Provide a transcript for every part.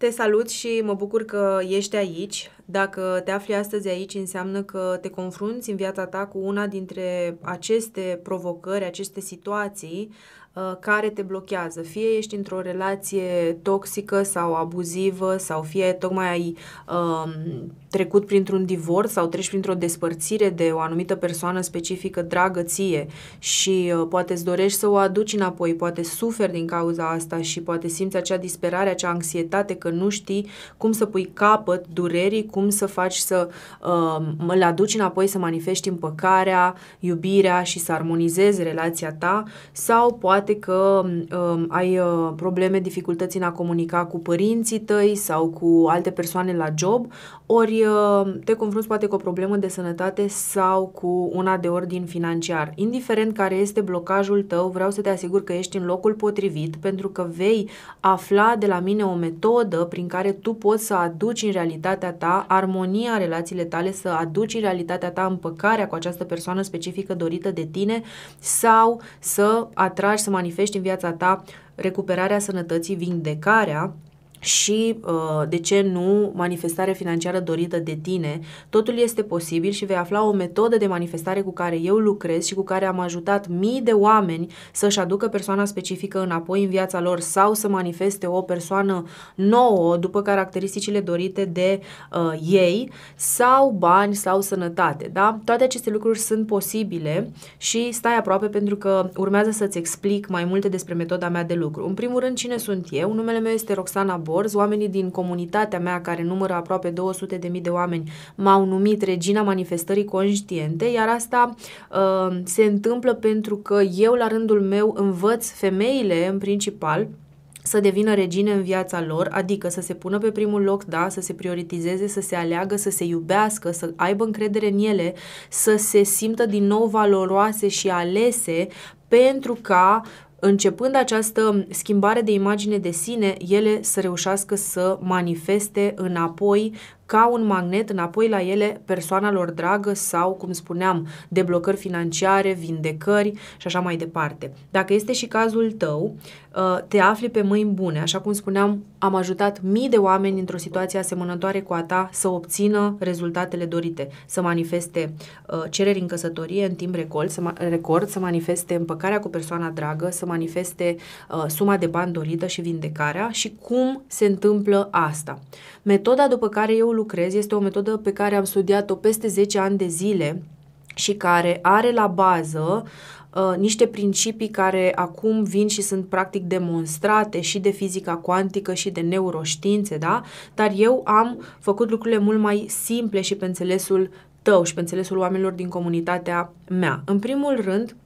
Te salut și mă bucur că ești aici. Dacă te afli astăzi aici, înseamnă că te confrunți în viața ta cu una dintre aceste provocări, aceste situații Uh, care te blochează. Fie ești într-o relație toxică sau abuzivă sau fie tocmai ai um, trecut printr-un divorț sau treci printr-o despărțire de o anumită persoană specifică dragă ție și uh, poate îți dorești să o aduci înapoi, poate suferi din cauza asta și poate simți acea disperare, acea anxietate că nu știi cum să pui capăt durerii, cum să faci să uh, um, îl aduci înapoi, să manifesti împăcarea, iubirea și să armonizezi relația ta sau poate poate că um, ai uh, probleme, dificultăți în a comunica cu părinții tăi sau cu alte persoane la job, ori uh, te confrunți poate cu o problemă de sănătate sau cu una de ordin financiar. Indiferent care este blocajul tău, vreau să te asigur că ești în locul potrivit pentru că vei afla de la mine o metodă prin care tu poți să aduci în realitatea ta armonia relațiile tale, să aduci în realitatea ta împăcarea cu această persoană specifică dorită de tine sau să atragi, să să manifesti în viața ta recuperarea sănătății, vindecarea și, uh, de ce nu, manifestare financiară dorită de tine, totul este posibil și vei afla o metodă de manifestare cu care eu lucrez și cu care am ajutat mii de oameni să-și aducă persoana specifică înapoi în viața lor sau să manifeste o persoană nouă după caracteristicile dorite de uh, ei sau bani sau sănătate, da? Toate aceste lucruri sunt posibile și stai aproape pentru că urmează să-ți explic mai multe despre metoda mea de lucru. În primul rând, cine sunt eu? Numele meu este Roxana Bun Borz, oamenii din comunitatea mea, care numără aproape 200.000 de oameni, m-au numit regina manifestării conștiente, iar asta uh, se întâmplă pentru că eu, la rândul meu, învăț femeile, în principal, să devină regine în viața lor, adică să se pună pe primul loc, da, să se prioritizeze, să se aleagă, să se iubească, să aibă încredere în ele, să se simtă din nou valoroase și alese pentru ca începând această schimbare de imagine de sine, ele să reușească să manifeste înapoi ca un magnet înapoi la ele persoana lor dragă sau, cum spuneam, deblocări financiare, vindecări și așa mai departe. Dacă este și cazul tău, uh, te afli pe mâini bune. Așa cum spuneam, am ajutat mii de oameni într-o situație asemănătoare cu a ta să obțină rezultatele dorite, să manifeste uh, cereri în căsătorie în timp record, să, record, să manifeste împăcarea cu persoana dragă, să manifeste uh, suma de bani dorită și vindecarea și cum se întâmplă asta. Metoda după care eu lucrez este o metodă pe care am studiat-o peste 10 ani de zile și care are la bază uh, niște principii care acum vin și sunt practic demonstrate și de fizica cuantică și de neuroștiințe, da? Dar eu am făcut lucrurile mult mai simple și pe înțelesul tău și pe înțelesul oamenilor din comunitatea mea. În primul rând,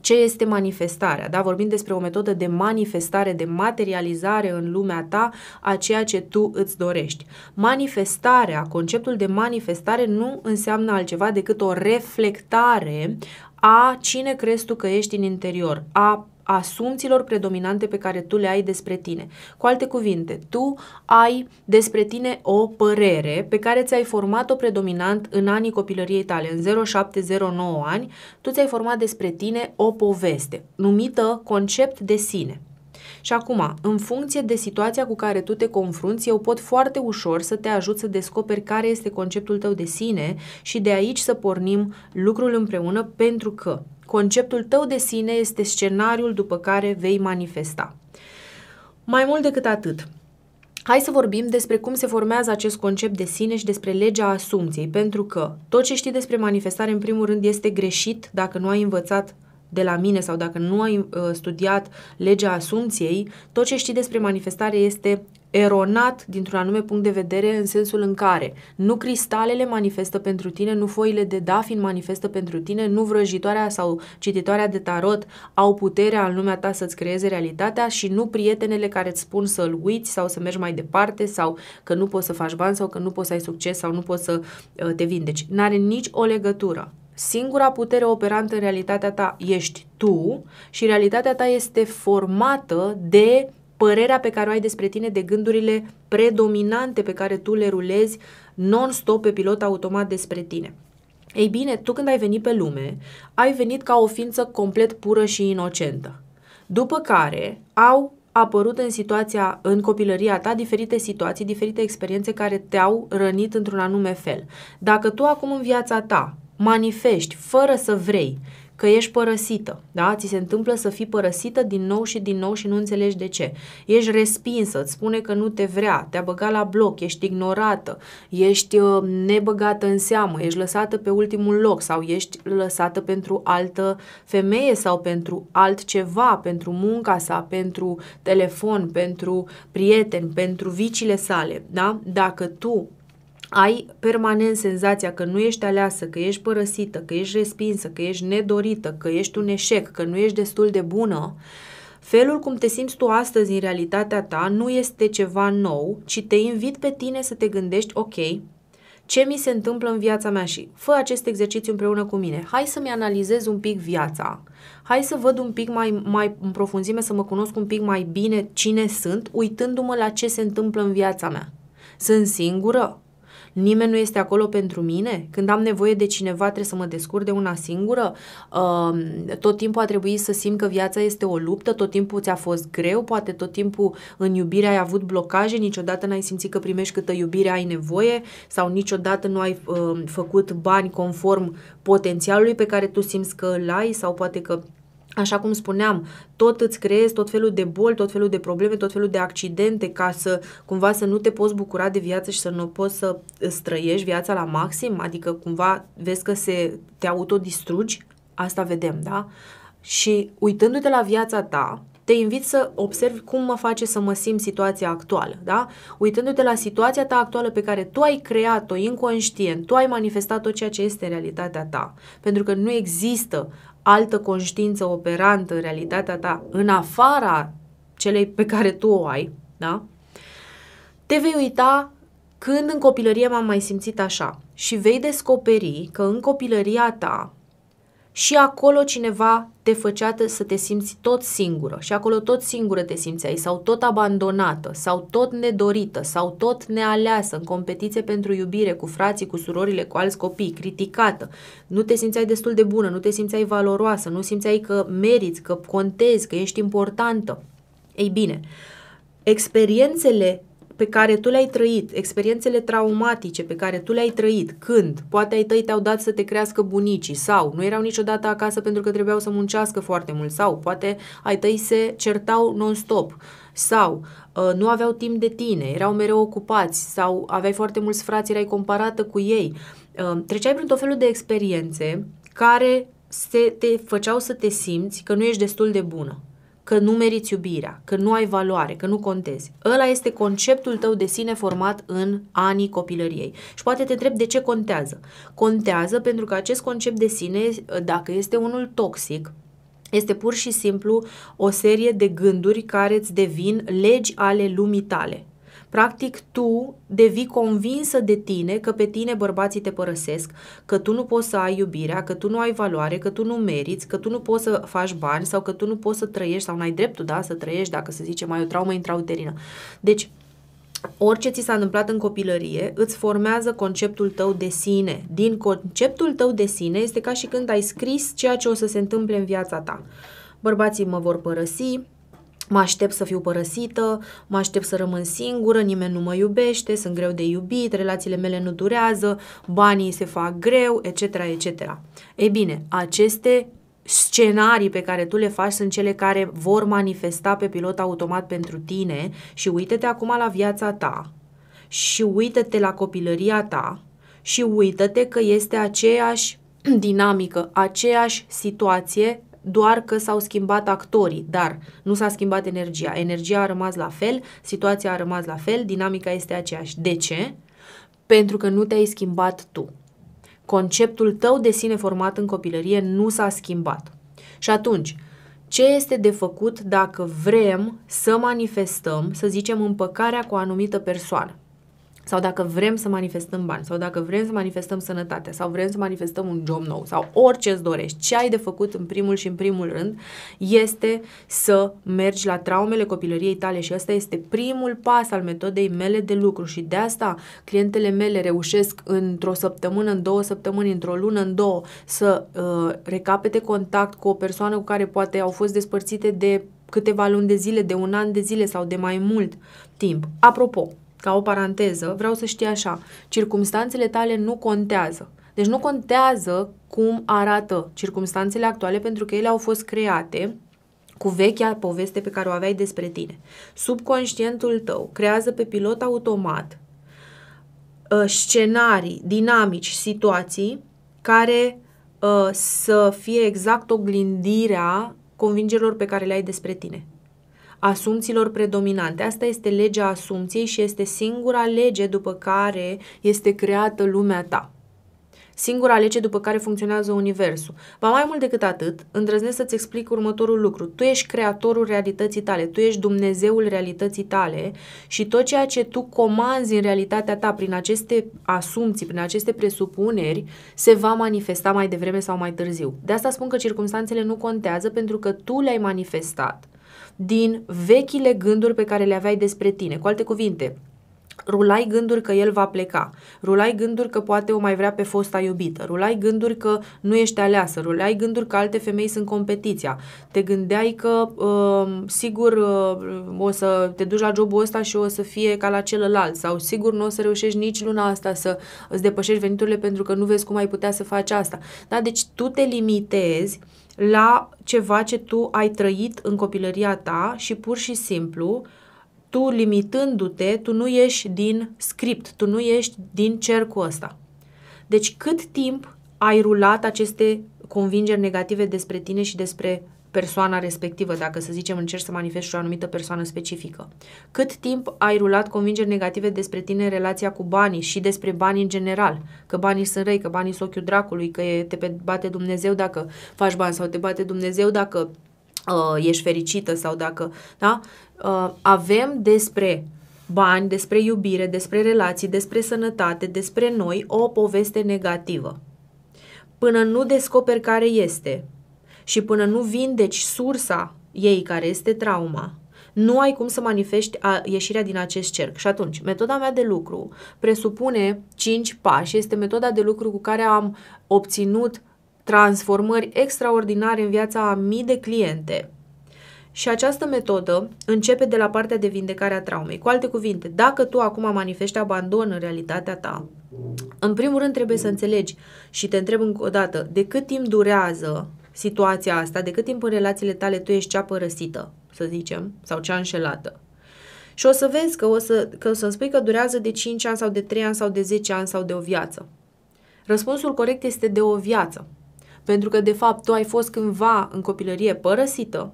ce este manifestarea, da? Vorbim despre o metodă de manifestare, de materializare în lumea ta a ceea ce tu îți dorești. Manifestarea, conceptul de manifestare nu înseamnă altceva decât o reflectare a cine crezi tu că ești în interior, a asumților predominante pe care tu le ai despre tine. Cu alte cuvinte, tu ai despre tine o părere pe care ți-ai format-o predominant în anii copilăriei tale, în 0709 ani, tu ți-ai format despre tine o poveste, numită concept de sine. Și acum, în funcție de situația cu care tu te confrunți, eu pot foarte ușor să te ajut să descoperi care este conceptul tău de sine și de aici să pornim lucrul împreună pentru că Conceptul tău de sine este scenariul după care vei manifesta. Mai mult decât atât, Hai să vorbim despre cum se formează acest concept de sine și despre legea asumției, pentru că tot ce știi despre manifestare, în primul rând, este greșit dacă nu ai învățat de la mine sau dacă nu ai uh, studiat legea asumției, tot ce știi despre manifestare este eronat dintr-un anume punct de vedere în sensul în care nu cristalele manifestă pentru tine, nu foile de dafin manifestă pentru tine, nu vrăjitoarea sau cititoarea de tarot au puterea în lumea ta să-ți creeze realitatea și nu prietenele care îți spun să-l uiți sau să mergi mai departe sau că nu poți să faci bani sau că nu poți să ai succes sau nu poți să uh, te vindeci. N-are nici o legătură singura putere operantă în realitatea ta ești tu și realitatea ta este formată de părerea pe care o ai despre tine, de gândurile predominante pe care tu le rulezi non-stop pe pilot automat despre tine. Ei bine, tu când ai venit pe lume, ai venit ca o ființă complet pură și inocentă. După care au apărut în situația, în copilăria ta, diferite situații, diferite experiențe care te-au rănit într-un anume fel. Dacă tu acum în viața ta manifesti fără să vrei că ești părăsită, da? Ți se întâmplă să fii părăsită din nou și din nou și nu înțelegi de ce. Ești respinsă, îți spune că nu te vrea, te-a băgat la bloc, ești ignorată, ești uh, nebăgată în seamă, ești lăsată pe ultimul loc sau ești lăsată pentru altă femeie sau pentru altceva, pentru munca sa, pentru telefon, pentru prieteni, pentru vicile sale, da? Dacă tu ai permanent senzația că nu ești aleasă, că ești părăsită, că ești respinsă, că ești nedorită, că ești un eșec, că nu ești destul de bună, felul cum te simți tu astăzi în realitatea ta nu este ceva nou, ci te invit pe tine să te gândești, ok, ce mi se întâmplă în viața mea și fă acest exercițiu împreună cu mine. Hai să-mi analizez un pic viața. Hai să văd un pic mai, mai în profunzime, să mă cunosc un pic mai bine cine sunt, uitându-mă la ce se întâmplă în viața mea. Sunt singură? Nimeni nu este acolo pentru mine? Când am nevoie de cineva, trebuie să mă descurc de una singură? Uh, tot timpul a trebuit să simt că viața este o luptă, tot timpul ți-a fost greu, poate tot timpul în iubire ai avut blocaje, niciodată n-ai simțit că primești câtă iubire ai nevoie sau niciodată nu ai uh, făcut bani conform potențialului pe care tu simți că îl ai sau poate că Așa cum spuneam, tot îți creezi tot felul de boli, tot felul de probleme, tot felul de accidente ca să cumva să nu te poți bucura de viață și să nu poți să străiești viața la maxim, adică cumva vezi că se, te autodistrugi, asta vedem, da? Și uitându-te la viața ta, te invit să observi cum mă face să mă simt situația actuală, da? Uitându-te la situația ta actuală pe care tu ai creat-o inconștient, tu ai manifestat tot ceea ce este realitatea ta, pentru că nu există altă conștiință operantă în realitatea ta, în afara celei pe care tu o ai, da? te vei uita când în copilărie m-am mai simțit așa și vei descoperi că în copilăria ta și acolo cineva te făcea să te simți tot singură și acolo tot singură te simțeai sau tot abandonată sau tot nedorită sau tot nealeasă în competiție pentru iubire cu frații, cu surorile, cu alți copii, criticată. Nu te simțeai destul de bună, nu te simțeai valoroasă, nu simțeai că meriți, că contezi, că ești importantă. Ei bine, experiențele pe care tu le-ai trăit, experiențele traumatice pe care tu le-ai trăit când poate ai tăi te-au dat să te crească bunicii sau nu erau niciodată acasă pentru că trebuiau să muncească foarte mult sau poate ai tăi se certau non-stop sau uh, nu aveau timp de tine, erau mereu ocupați sau aveai foarte mulți frați, erai comparată cu ei. Uh, treceai prin tot felul de experiențe care se, te făceau să te simți că nu ești destul de bună că nu meriți iubirea, că nu ai valoare, că nu contezi. Ăla este conceptul tău de sine format în anii copilăriei. Și poate te întreb de ce contează. Contează pentru că acest concept de sine, dacă este unul toxic, este pur și simplu o serie de gânduri care îți devin legi ale lumii tale. Practic, tu devii convinsă de tine că pe tine bărbații te părăsesc, că tu nu poți să ai iubirea, că tu nu ai valoare, că tu nu meriți, că tu nu poți să faci bani sau că tu nu poți să trăiești sau nu ai dreptul da, să trăiești, dacă să zicem, mai o traumă intrauterină. Deci, orice ți s-a întâmplat în copilărie îți formează conceptul tău de sine. Din conceptul tău de sine este ca și când ai scris ceea ce o să se întâmple în viața ta. Bărbații mă vor părăsi, mă aștept să fiu părăsită, mă aștept să rămân singură, nimeni nu mă iubește, sunt greu de iubit, relațiile mele nu durează, banii se fac greu, etc., etc. E bine, aceste scenarii pe care tu le faci sunt cele care vor manifesta pe pilot automat pentru tine și uite-te acum la viața ta și uită te la copilăria ta și uită-te că este aceeași dinamică, aceeași situație doar că s-au schimbat actorii, dar nu s-a schimbat energia. Energia a rămas la fel, situația a rămas la fel, dinamica este aceeași. De ce? Pentru că nu te-ai schimbat tu. Conceptul tău de sine format în copilărie nu s-a schimbat. Și atunci, ce este de făcut dacă vrem să manifestăm, să zicem, împăcarea cu o anumită persoană? sau dacă vrem să manifestăm bani, sau dacă vrem să manifestăm sănătate, sau vrem să manifestăm un job nou, sau orice îți dorești, ce ai de făcut în primul și în primul rând este să mergi la traumele copilăriei tale și ăsta este primul pas al metodei mele de lucru și de asta clientele mele reușesc într-o săptămână, în două săptămâni, într-o lună, în două, să uh, recapete contact cu o persoană cu care poate au fost despărțite de câteva luni de zile, de un an de zile sau de mai mult timp. Apropo, ca o paranteză, vreau să știi așa, circumstanțele tale nu contează. Deci nu contează cum arată circumstanțele actuale pentru că ele au fost create cu vechea poveste pe care o aveai despre tine. Subconștientul tău creează pe pilot automat ă, scenarii, dinamici, situații care ă, să fie exact oglindirea convingerilor pe care le ai despre tine asumțiilor predominante. Asta este legea asumției și este singura lege după care este creată lumea ta singura lege după care funcționează Universul. Ba mai mult decât atât, îndrăznesc să-ți explic următorul lucru. Tu ești creatorul realității tale, tu ești Dumnezeul realității tale și tot ceea ce tu comanzi în realitatea ta prin aceste asumții, prin aceste presupuneri, se va manifesta mai devreme sau mai târziu. De asta spun că circumstanțele nu contează pentru că tu le-ai manifestat din vechile gânduri pe care le aveai despre tine. Cu alte cuvinte, Rulai gânduri că el va pleca, rulai gânduri că poate o mai vrea pe fosta iubită, rulai gânduri că nu ești aleasă, rulai gânduri că alte femei sunt competiția, te gândeai că uh, sigur uh, o să te duci la jobul ăsta și o să fie ca la celălalt sau sigur nu o să reușești nici luna asta să îți depășești veniturile pentru că nu vezi cum ai putea să faci asta. Da? Deci tu te limitezi uh, la ceva ce tu ai trăit în copilăria ta și pur și simplu tu limitându-te, tu nu ieși din script, tu nu ieși din cercul ăsta. Deci cât timp ai rulat aceste convingeri negative despre tine și despre persoana respectivă, dacă să zicem încerci să manifesti o anumită persoană specifică. Cât timp ai rulat convingeri negative despre tine în relația cu banii și despre banii în general, că banii sunt răi, că banii sunt ochiul dracului, că te bate Dumnezeu dacă faci bani sau te bate Dumnezeu dacă uh, ești fericită sau dacă, da? Uh, avem despre bani, despre iubire, despre relații, despre sănătate, despre noi, o poveste negativă. Până nu descoperi care este, și până nu vindeci sursa ei, care este trauma, nu ai cum să manifesti a, ieșirea din acest cerc. Și atunci, metoda mea de lucru presupune 5 pași, este metoda de lucru cu care am obținut transformări extraordinare în viața a mii de cliente. Și această metodă începe de la partea de vindecare a traumei. Cu alte cuvinte, dacă tu acum manifesti abandon în realitatea ta, în primul rând trebuie să înțelegi și te întreb încă o dată, de cât timp durează situația asta, de cât timp în relațiile tale tu ești cea părăsită, să zicem, sau cea înșelată. Și o să vezi că o, să, că o să-mi spui că durează de 5 ani sau de 3 ani sau de 10 ani sau de o viață. Răspunsul corect este de o viață. Pentru că, de fapt, tu ai fost cândva în copilărie părăsită,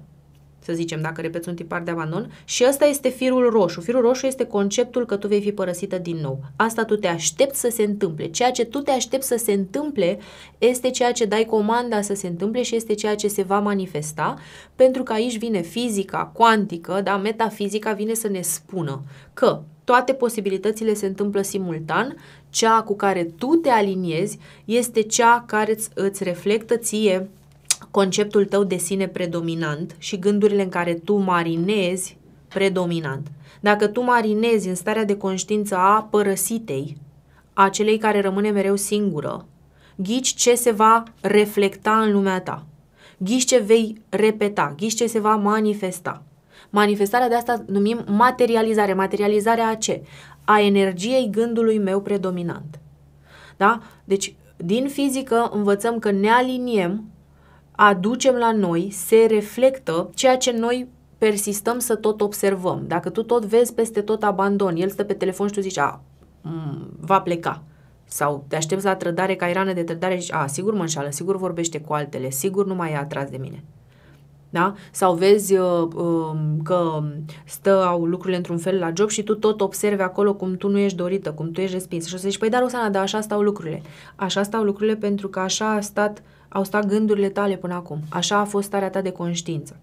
să zicem, dacă repeți un tipar de abandon, și ăsta este firul roșu. Firul roșu este conceptul că tu vei fi părăsită din nou. Asta tu te aștepți să se întâmple. Ceea ce tu te aștepți să se întâmple este ceea ce dai comanda să se întâmple și este ceea ce se va manifesta, pentru că aici vine fizica cuantică, da, metafizica vine să ne spună că toate posibilitățile se întâmplă simultan, cea cu care tu te aliniezi este cea care îți reflectă ție conceptul tău de sine predominant și gândurile în care tu marinezi predominant. Dacă tu marinezi în starea de conștiință a părăsitei, a celei care rămâne mereu singură, ghici ce se va reflecta în lumea ta. Ghici ce vei repeta, ghici ce se va manifesta. Manifestarea de asta numim materializare. Materializarea a ce? A energiei gândului meu predominant. Da? Deci, din fizică învățăm că ne aliniem aducem la noi se reflectă ceea ce noi persistăm să tot observăm. Dacă tu tot vezi peste tot abandon, el stă pe telefon și tu zici, a, m- mm, va pleca. Sau te aștepți la trădare ca irană de trădare și zici, a, sigur mă înșală, sigur vorbește cu altele, sigur nu mai e atras de mine. Da? Sau vezi uh, uh, că stă au lucrurile într-un fel la job și tu tot observi acolo cum tu nu ești dorită, cum tu ești respinsă. Și o să zici, păi dar, Rosana, dar așa stau lucrurile. Așa stau lucrurile pentru că așa a stat uh, au stat gândurile tale până acum. Așa a fost starea ta de conștiință.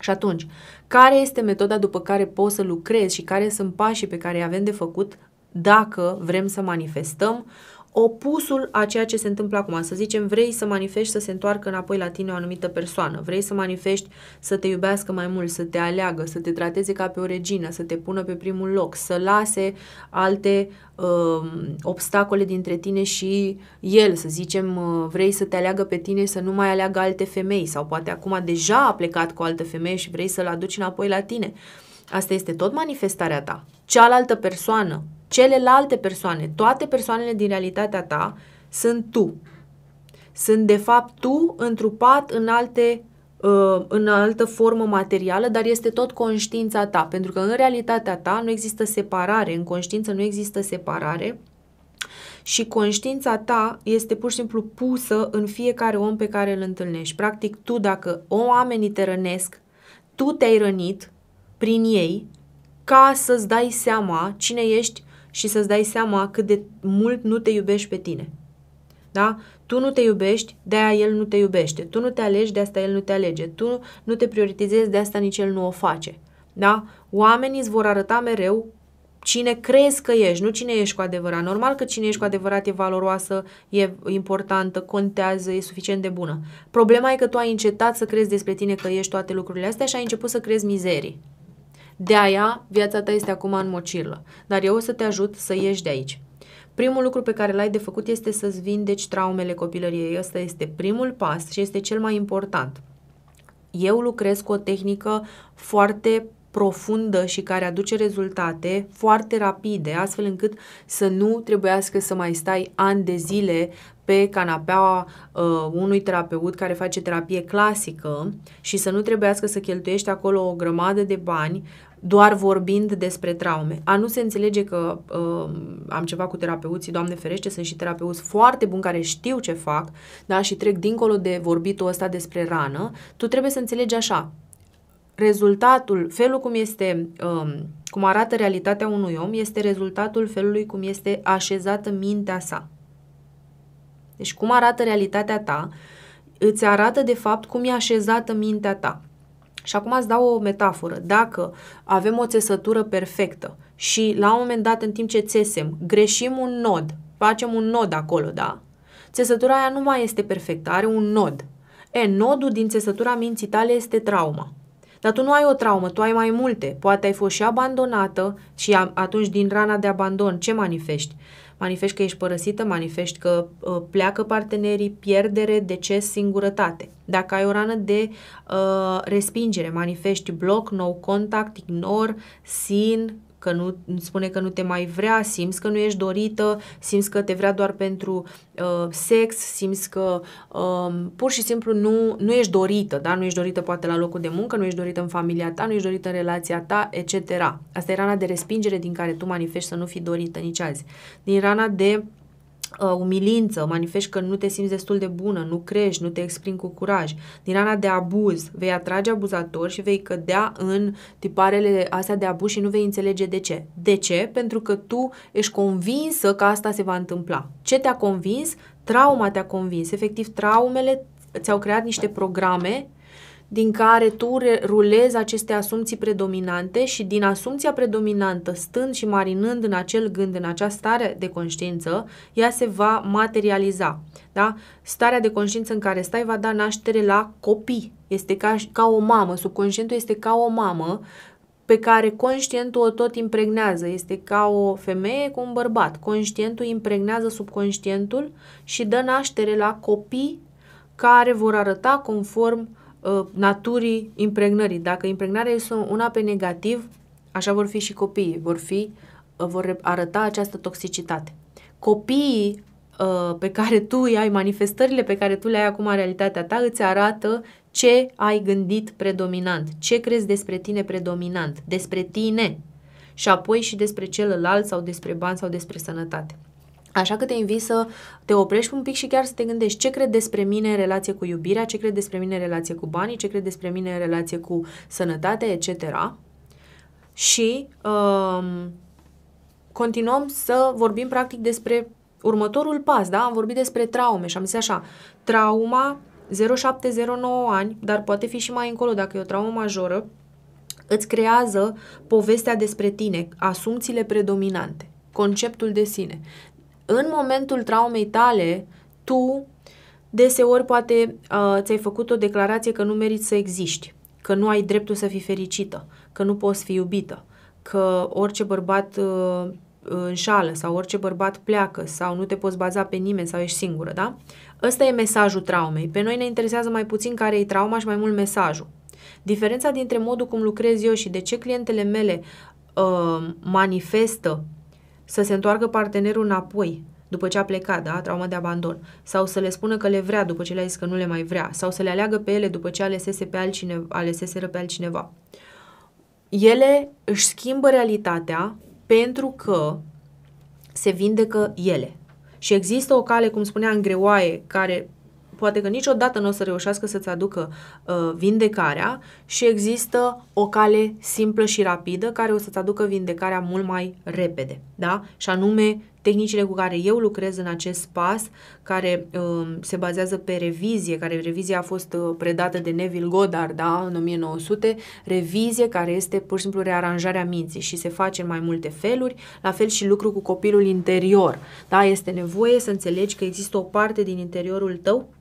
Și atunci, care este metoda după care poți să lucrezi și care sunt pașii pe care îi avem de făcut dacă vrem să manifestăm uh, opusul a ceea ce se întâmplă acum. Să zicem, vrei să manifesti să se întoarcă înapoi la tine o anumită persoană, vrei să manifesti să te iubească mai mult, să te aleagă, să te trateze ca pe o regină, să te pună pe primul loc, să lase alte uh, obstacole dintre tine și el, să zicem, uh, vrei să te aleagă pe tine să nu mai aleagă alte femei sau poate acum deja a plecat cu o altă femeie și vrei să-l aduci înapoi la tine. Asta este tot manifestarea ta. Cealaltă persoană celelalte persoane, toate persoanele din realitatea ta sunt tu. Sunt de fapt tu întrupat în alte uh, în altă formă materială, dar este tot conștiința ta, pentru că în realitatea ta nu există separare, în conștiință nu există separare și conștiința ta este pur și simplu pusă în fiecare om pe care îl întâlnești. Practic, tu dacă oamenii te rănesc, tu te-ai rănit prin ei ca să-ți dai seama cine ești și să-ți dai seama cât de mult nu te iubești pe tine. Da? Tu nu te iubești, de aia el nu te iubește. Tu nu te alegi, de asta el nu te alege. Tu nu te prioritizezi, de asta nici el nu o face. Da? Oamenii îți vor arăta mereu cine crezi că ești, nu cine ești cu adevărat. Normal că cine ești cu adevărat e valoroasă, e importantă, contează, e suficient de bună. Problema e că tu ai încetat să crezi despre tine că ești toate lucrurile astea și ai început să crezi mizerii. De aia, viața ta este acum în mocirlă, dar eu o să te ajut să ieși de aici. Primul lucru pe care l-ai de făcut este să-ți vindeci traumele copilăriei. Ăsta este primul pas și este cel mai important. Eu lucrez cu o tehnică foarte profundă și care aduce rezultate foarte rapide, astfel încât să nu trebuiască să mai stai ani de zile pe canapea uh, unui terapeut care face terapie clasică și să nu trebuiască să cheltuiești acolo o grămadă de bani doar vorbind despre traume. A nu se înțelege că uh, am ceva cu terapeuții, Doamne ferește, sunt și terapeuți foarte buni care știu ce fac, da, și trec dincolo de vorbitul ăsta despre rană, tu trebuie să înțelegi așa. Rezultatul, felul cum este uh, cum arată realitatea unui om este rezultatul felului cum este așezată mintea sa. Deci cum arată realitatea ta, îți arată de fapt cum e așezată mintea ta. Și acum îți dau o metaforă. Dacă avem o țesătură perfectă și la un moment dat, în timp ce țesem, greșim un nod, facem un nod acolo, da? Țesătura aia nu mai este perfectă, are un nod. E, nodul din țesătura minții tale este trauma. Dar tu nu ai o traumă, tu ai mai multe. Poate ai fost și abandonată și atunci din rana de abandon ce manifesti? manifesti că ești părăsită, manifesti că uh, pleacă partenerii, pierdere, deces, singurătate. Dacă ai o rană de uh, respingere, manifesti bloc, nou contact, ignor, sin, că nu spune că nu te mai vrea, simți că nu ești dorită, simți că te vrea doar pentru uh, sex, simți că uh, pur și simplu nu, nu ești dorită, da? nu ești dorită poate la locul de muncă, nu ești dorită în familia ta, nu ești dorită în relația ta, etc. Asta e rana de respingere din care tu manifesti să nu fii dorită nici azi. Din rana de uh, umilință, manifesti că nu te simți destul de bună, nu crești, nu te exprimi cu curaj. Din rana de abuz, vei atrage abuzatori și vei cădea în tiparele astea de abuz și nu vei înțelege de ce. De ce? Pentru că tu ești convinsă că asta se va întâmpla. Ce te-a convins? Trauma te-a convins. Efectiv, traumele ți-au creat niște programe uh, din care tu rulezi aceste asumții predominante și din asumția predominantă, stând și marinând în acel gând, în această stare de conștiință, ea se va materializa. Da? Starea de conștiință în care stai va da naștere la copii. Este ca, ca o mamă, subconștientul este ca o mamă pe care conștientul o tot impregnează. Este ca o femeie cu un bărbat. Conștientul impregnează subconștientul și dă naștere la copii care vor arăta conform uh, Uh, naturii impregnării. Dacă impregnarea este una pe negativ, așa vor fi și copiii, vor, fi, uh, vor arăta această toxicitate. Copiii uh, pe care tu îi ai, manifestările pe care tu le ai acum în realitatea ta, îți arată ce ai gândit predominant, ce crezi despre tine predominant, despre tine și apoi și despre celălalt sau despre bani sau despre sănătate. Așa că te invit să te oprești un pic și chiar să te gândești ce cred despre mine în relație cu iubirea, ce cred despre mine în relație cu banii, ce cred despre mine în relație cu sănătatea, etc. Și um, continuăm să vorbim practic despre următorul pas, da? Am vorbit despre traume și am zis așa, trauma 0709 ani, dar poate fi și mai încolo dacă e o traumă majoră, îți creează povestea despre tine, asumțiile predominante, conceptul de sine în momentul traumei tale, tu deseori poate uh, ți-ai făcut o declarație că nu meriți să existi, că nu ai dreptul să fii fericită, că nu poți fi iubită, că orice bărbat uh, înșală sau orice bărbat pleacă sau nu te poți baza pe nimeni sau ești singură, da? Ăsta e mesajul traumei. Pe noi ne interesează mai puțin care e trauma și mai mult mesajul. Diferența dintre modul cum lucrez eu și de ce clientele mele uh, manifestă să se întoarcă partenerul înapoi, după ce a plecat, da, traumă de abandon, sau să le spună că le vrea după ce le-a zis că nu le mai vrea, sau să le aleagă pe ele după ce alesese pe altcine, aleseseră pe altcineva. Ele își schimbă realitatea pentru că se vindecă ele. Și există o cale, cum spunea, în greoaie, care poate că niciodată nu o să reușească să-ți aducă uh, vindecarea și există o cale simplă și rapidă care o să-ți aducă vindecarea mult mai repede, da? Și anume tehnicile cu care eu lucrez în acest pas, care uh, se bazează pe revizie, care revizia a fost uh, predată de Neville Goddard, da, în 1900, revizie care este pur și simplu rearanjarea minții și se face în mai multe feluri, la fel și lucru cu copilul interior, da, este nevoie să înțelegi că există o parte din interiorul tău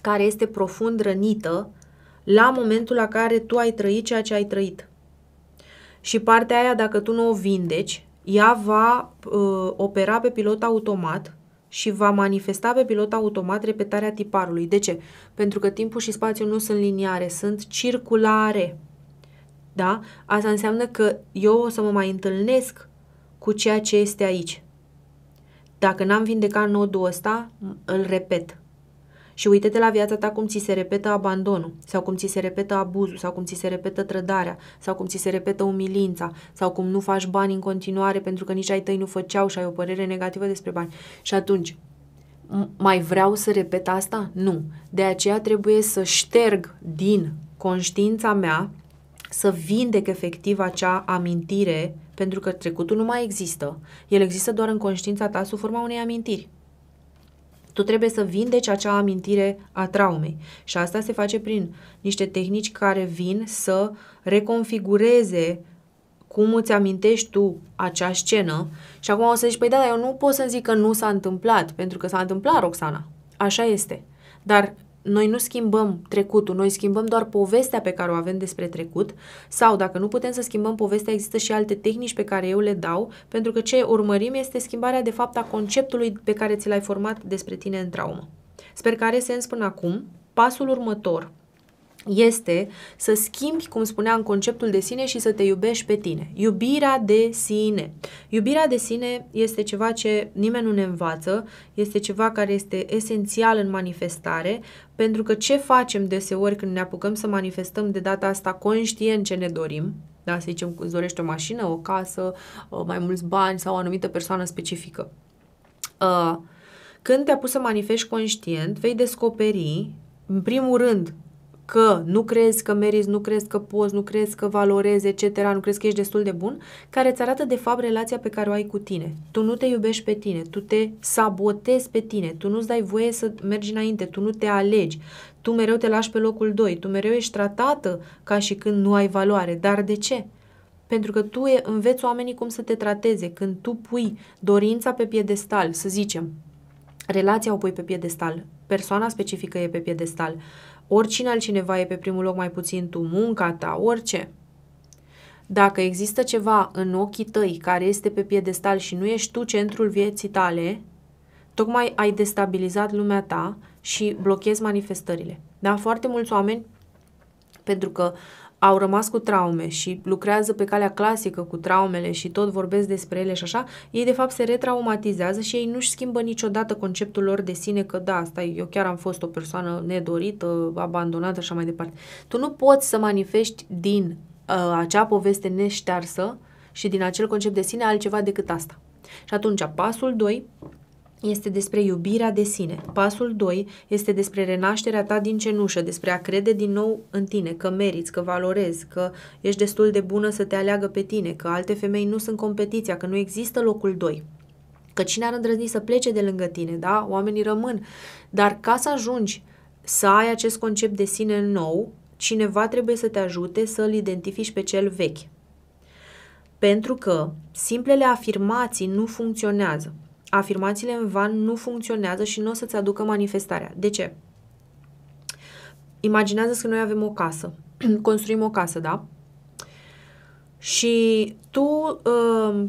care este profund rănită la momentul la care tu ai trăit ceea ce ai trăit. Și partea aia, dacă tu nu o vindeci, ea va uh, opera pe pilot automat și va manifesta pe pilot automat repetarea tiparului. De ce? Pentru că timpul și spațiul nu sunt liniare, sunt circulare. Da? Asta înseamnă că eu o să mă mai întâlnesc cu ceea ce este aici. Dacă n-am vindecat nodul ăsta, îl repet și uite-te la viața ta cum ți se repetă abandonul, sau cum ți se repetă abuzul, sau cum ți se repetă trădarea, sau cum ți se repetă umilința, sau cum nu faci bani în continuare pentru că nici ai tăi nu făceau și ai o părere negativă despre bani. Și atunci, mai vreau să repet asta? Nu. De aceea trebuie să șterg din conștiința mea să vindec efectiv acea amintire, pentru că trecutul nu mai există. El există doar în conștiința ta sub forma unei amintiri. Tu trebuie să vindeci acea amintire a traumei. Și asta se face prin niște tehnici care vin să reconfigureze cum îți amintești tu acea scenă și acum o să zici, păi da, dar eu nu pot să zic că nu s-a întâmplat, pentru că s-a întâmplat, Roxana. Așa este. Dar noi nu schimbăm trecutul, noi schimbăm doar povestea pe care o avem despre trecut sau dacă nu putem să schimbăm povestea, există și alte tehnici pe care eu le dau, pentru că ce urmărim este schimbarea de fapt a conceptului pe care ți l-ai format despre tine în traumă. Sper că are sens până acum. Pasul următor este să schimbi, cum spuneam, conceptul de sine și să te iubești pe tine. Iubirea de sine. Iubirea de sine este ceva ce nimeni nu ne învață, este ceva care este esențial în manifestare, pentru că ce facem deseori când ne apucăm să manifestăm de data asta conștient ce ne dorim, da, să zicem că îți dorești o mașină, o casă, ă, mai mulți bani sau o anumită persoană specifică. Ă, când te-a pus să manifesti conștient, vei descoperi, în primul rând, că nu crezi că meriți, nu crezi că poți, nu crezi că valorezi, etc., nu crezi că ești destul de bun, care îți arată de fapt relația pe care o ai cu tine. Tu nu te iubești pe tine, tu te sabotezi pe tine, tu nu-ți dai voie să mergi înainte, tu nu te alegi, tu mereu te lași pe locul 2, tu mereu ești tratată ca și când nu ai valoare. Dar de ce? Pentru că tu înveți oamenii cum să te trateze. Când tu pui dorința pe piedestal, să zicem, relația o pui pe piedestal, persoana specifică e pe piedestal, oricine altcineva e pe primul loc, mai puțin tu, munca ta, orice. Dacă există ceva în ochii tăi care este pe piedestal și nu ești tu centrul vieții tale, tocmai ai destabilizat lumea ta și blochezi manifestările. Da? Foarte mulți oameni, pentru că au rămas cu traume și lucrează pe calea clasică cu traumele și tot vorbesc despre ele și așa, ei de fapt se retraumatizează și ei nu-și schimbă niciodată conceptul lor de sine că da, asta eu chiar am fost o persoană nedorită, abandonată și așa mai departe. Tu nu poți să manifesti din uh, acea poveste neștearsă și din acel concept de sine altceva decât asta. Și atunci, pasul 2 este despre iubirea de sine. Pasul 2 este despre renașterea ta din cenușă, despre a crede din nou în tine, că meriți, că valorezi, că ești destul de bună să te aleagă pe tine, că alte femei nu sunt competiția, că nu există locul 2. Că cine ar îndrăzni să plece de lângă tine, da? Oamenii rămân. Dar ca să ajungi să ai acest concept de sine nou, cineva trebuie să te ajute să-l identifici pe cel vechi. Pentru că simplele afirmații nu funcționează afirmațiile în van nu funcționează și nu o să-ți aducă manifestarea. De ce? imaginează că noi avem o casă, construim o casă, da? Și tu, uh,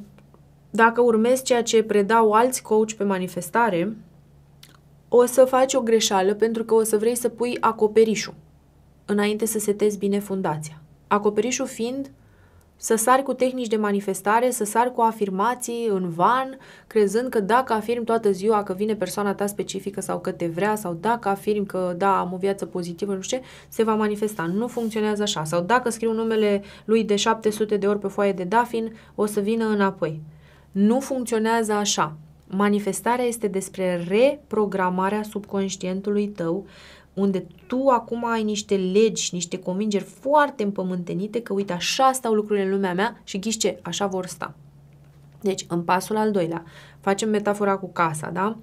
dacă urmezi ceea ce predau alți coach pe manifestare, o să faci o greșeală pentru că o să vrei să pui acoperișul înainte să setezi bine fundația. Acoperișul fiind să sari cu tehnici de manifestare, să sari cu afirmații în van, crezând că dacă afirm toată ziua că vine persoana ta specifică sau că te vrea sau dacă afirm că da, am o viață pozitivă, nu știu ce, se va manifesta. Nu funcționează așa. Sau dacă scriu numele lui de 700 de ori pe foaie de dafin, o să vină înapoi. Nu funcționează așa. Manifestarea este despre reprogramarea subconștientului tău unde tu acum ai niște legi și niște convingeri foarte împământenite că, uite, așa stau lucrurile în lumea mea și ghiși ce, așa vor sta. Deci, în pasul al doilea, facem metafora cu casa, da?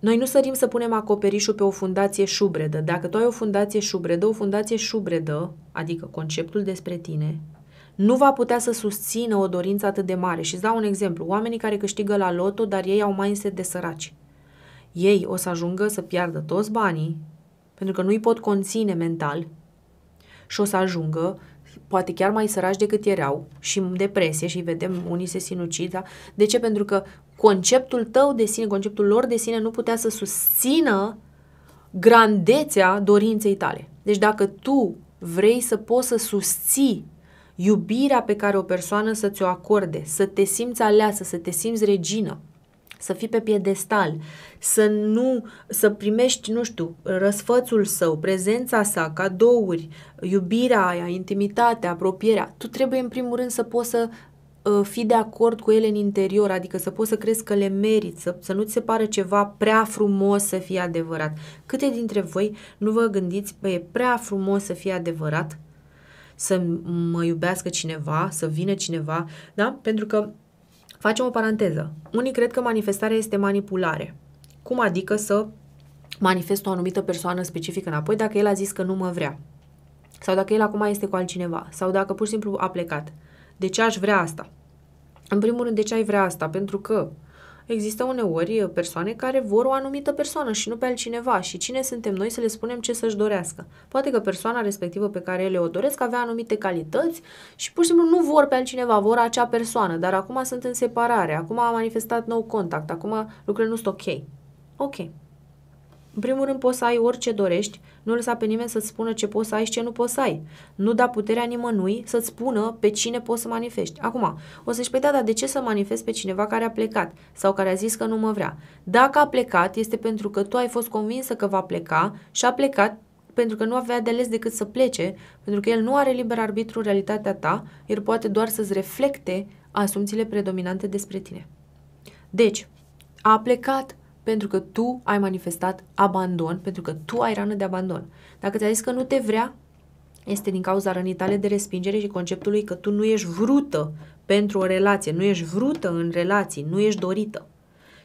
Noi nu sărim să punem acoperișul pe o fundație șubredă. Dacă tu ai o fundație șubredă, o fundație șubredă, adică conceptul despre tine, nu va putea să susțină o dorință atât de mare. Și îți dau un exemplu. Oamenii care câștigă la loto, dar ei au mindset de săraci. Ei o să ajungă să piardă toți banii, pentru că nu-i pot conține mental și o să ajungă poate chiar mai sărași decât erau și în depresie și vedem unii se sinucid. Da? De ce? Pentru că conceptul tău de sine, conceptul lor de sine nu putea să susțină grandețea dorinței tale. Deci dacă tu vrei să poți să susții iubirea pe care o persoană să ți-o acorde, să te simți aleasă, să te simți regină, să fii pe piedestal, să nu, să primești, nu știu, răsfățul său, prezența sa, cadouri, iubirea aia, intimitatea, apropierea. Tu trebuie în primul rând să poți să fi uh, fii de acord cu ele în interior, adică să poți să crezi că le meriți, să, să nu-ți se pară ceva prea frumos să fie adevărat. Câte dintre voi nu vă gândiți, păi e prea frumos să fie adevărat? să mă iubească cineva, să vină cineva, da? Pentru că Facem o paranteză. Unii cred că manifestarea este manipulare. Cum adică să manifest o anumită persoană specifică înapoi dacă el a zis că nu mă vrea? Sau dacă el acum este cu altcineva? Sau dacă pur și simplu a plecat? De ce aș vrea asta? În primul rând, de ce ai vrea asta? Pentru că uh, Există uneori uh, persoane care vor o anumită persoană și nu pe altcineva și cine suntem noi să le spunem ce să-și dorească. Poate că persoana respectivă pe care ele o doresc avea anumite calități și pur și simplu nu vor pe altcineva, vor acea persoană, dar acum sunt în separare, acum a manifestat nou contact, acum lucrurile nu sunt ok. Ok, în primul rând poți să ai orice dorești, nu lăsa pe nimeni să-ți spună ce poți să ai și ce nu poți să ai. Nu da puterea nimănui să-ți spună pe cine poți să manifesti. Acum, o să-și păi da, dar de ce să manifest pe cineva care a plecat sau care a zis că nu mă vrea? Dacă a plecat, este pentru că tu ai fost convinsă că va pleca și a plecat pentru că nu avea de ales decât să plece, pentru că el nu are liber arbitru realitatea ta, el poate doar să-ți reflecte asumțiile predominante despre tine. Deci, a plecat pentru că tu ai manifestat abandon, pentru că tu ai rană de abandon. Dacă ți-a zis că nu te vrea, este din cauza rănii tale de respingere și conceptului că tu nu ești vrută pentru o relație, nu ești vrută în relații, nu ești dorită.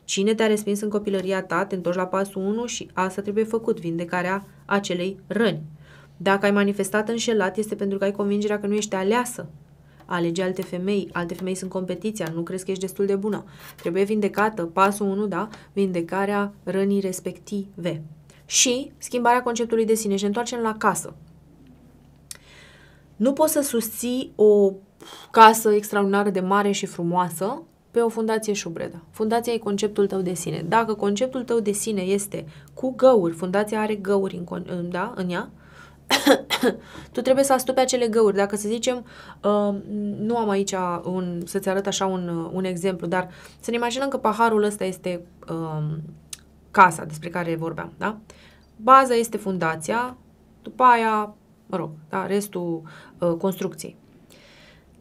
Cine te-a respins în copilăria ta, te întorci la pasul 1 și asta trebuie făcut, vindecarea acelei răni. Dacă ai manifestat înșelat, este pentru că ai convingerea că nu ești aleasă alege alte femei, alte femei sunt competiția, nu crezi că ești destul de bună. Trebuie vindecată, pasul 1, da, vindecarea rănii respective. Și schimbarea conceptului de sine și ne întoarcem la casă. Nu poți să susții o casă extraordinară de mare și frumoasă pe o fundație șubredă. Fundația e conceptul tău de sine. Dacă conceptul tău de sine este cu găuri, fundația are găuri în, da, în ea, tu trebuie să astupi acele găuri. Dacă să zicem, uh, nu am aici un, să-ți arăt așa un, uh, un exemplu, dar să ne imaginăm că paharul ăsta este uh, casa despre care vorbeam, da? Baza este fundația, după aia, mă rog, da, restul uh, construcției.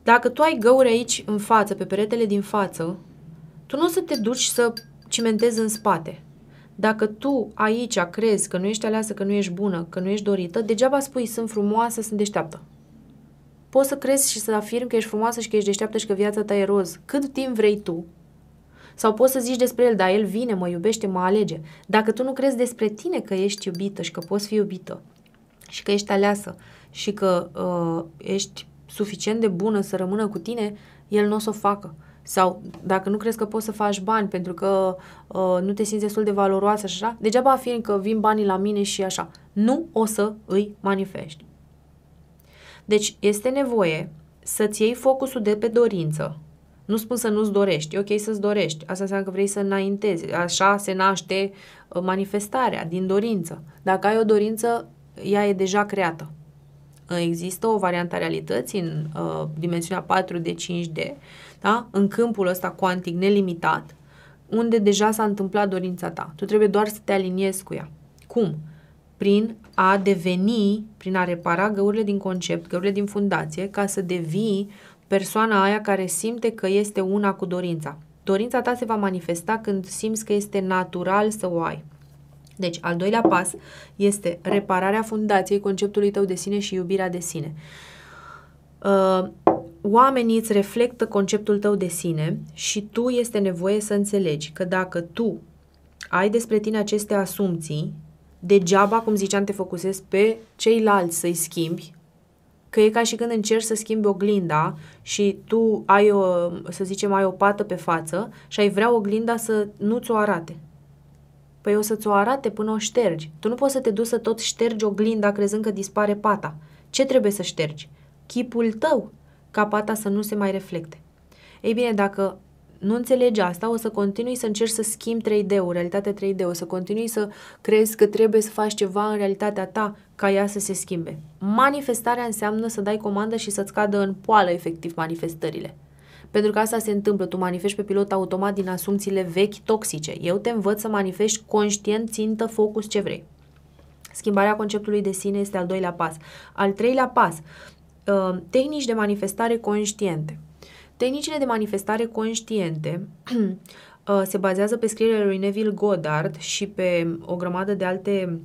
Dacă tu ai găuri aici în față, pe peretele din față, tu nu o să te duci să cimentezi în spate. Dacă tu aici crezi că nu ești aleasă, că nu ești bună, că nu ești dorită, degeaba spui sunt frumoasă, sunt deșteaptă. Poți să crezi și să afirmi că ești frumoasă și că ești deșteaptă și că viața ta e roz. Cât timp vrei tu. Sau poți să zici despre el, da, el vine, mă iubește, mă alege. Dacă tu nu crezi despre tine că ești iubită și că poți fi iubită și că ești aleasă și că uh, ești suficient de bună să rămână cu tine, el nu o să o facă sau dacă nu crezi că poți să faci bani pentru că uh, nu te simți destul de valoroasă și așa, degeaba fiind că vin banii la mine și așa. Nu o să îi manifesti. Deci este nevoie să-ți iei focusul de pe dorință. Nu spun să nu-ți dorești, e ok să-ți dorești. Asta înseamnă că vrei să înaintezi. Așa se naște uh, manifestarea din dorință. Dacă ai o dorință, ea e deja creată. Există o variantă a realității în uh, dimensiunea 4 de 5D, da? în câmpul ăsta cuantic nelimitat, unde deja s-a întâmplat dorința ta. Tu trebuie doar să te aliniezi cu ea. Cum? Prin a deveni, prin a repara găurile din concept, găurile din fundație, ca să devii persoana aia care simte că este una cu dorința. Dorința ta se va manifesta când simți că este natural să o ai. Deci, al doilea pas este repararea fundației conceptului tău de sine și iubirea de sine. Uh, oamenii îți reflectă conceptul tău de sine și tu este nevoie să înțelegi că dacă tu ai despre tine aceste asumții, degeaba, cum ziceam, te focusezi pe ceilalți să-i schimbi, că e ca și când încerci să schimbi oglinda și tu ai o, să zicem, ai o pată pe față și ai vrea oglinda să nu ți-o arate. Păi o să-ți o arate până o ștergi. Tu nu poți să te duci să tot ștergi oglinda crezând că dispare pata. Ce trebuie să ștergi? Chipul tău, ca pata să nu se mai reflecte. Ei bine, dacă nu înțelegi asta, o să continui să încerci să schimbi 3D-ul, realitatea 3D, o să continui să crezi că trebuie să faci ceva în realitatea ta ca ea să se schimbe. Manifestarea înseamnă să dai comandă și să-ți cadă în poală efectiv manifestările. Pentru că asta se întâmplă, tu manifesti pe pilot automat din asumțiile vechi toxice. Eu te învăț să manifesti conștient, țintă, focus, ce vrei. Schimbarea conceptului de sine este al doilea pas. Al treilea pas, Uh, tehnici de manifestare conștiente. Tehnicile de manifestare conștiente uh, se bazează pe scrierile lui Neville Goddard și pe um, o grămadă de alte,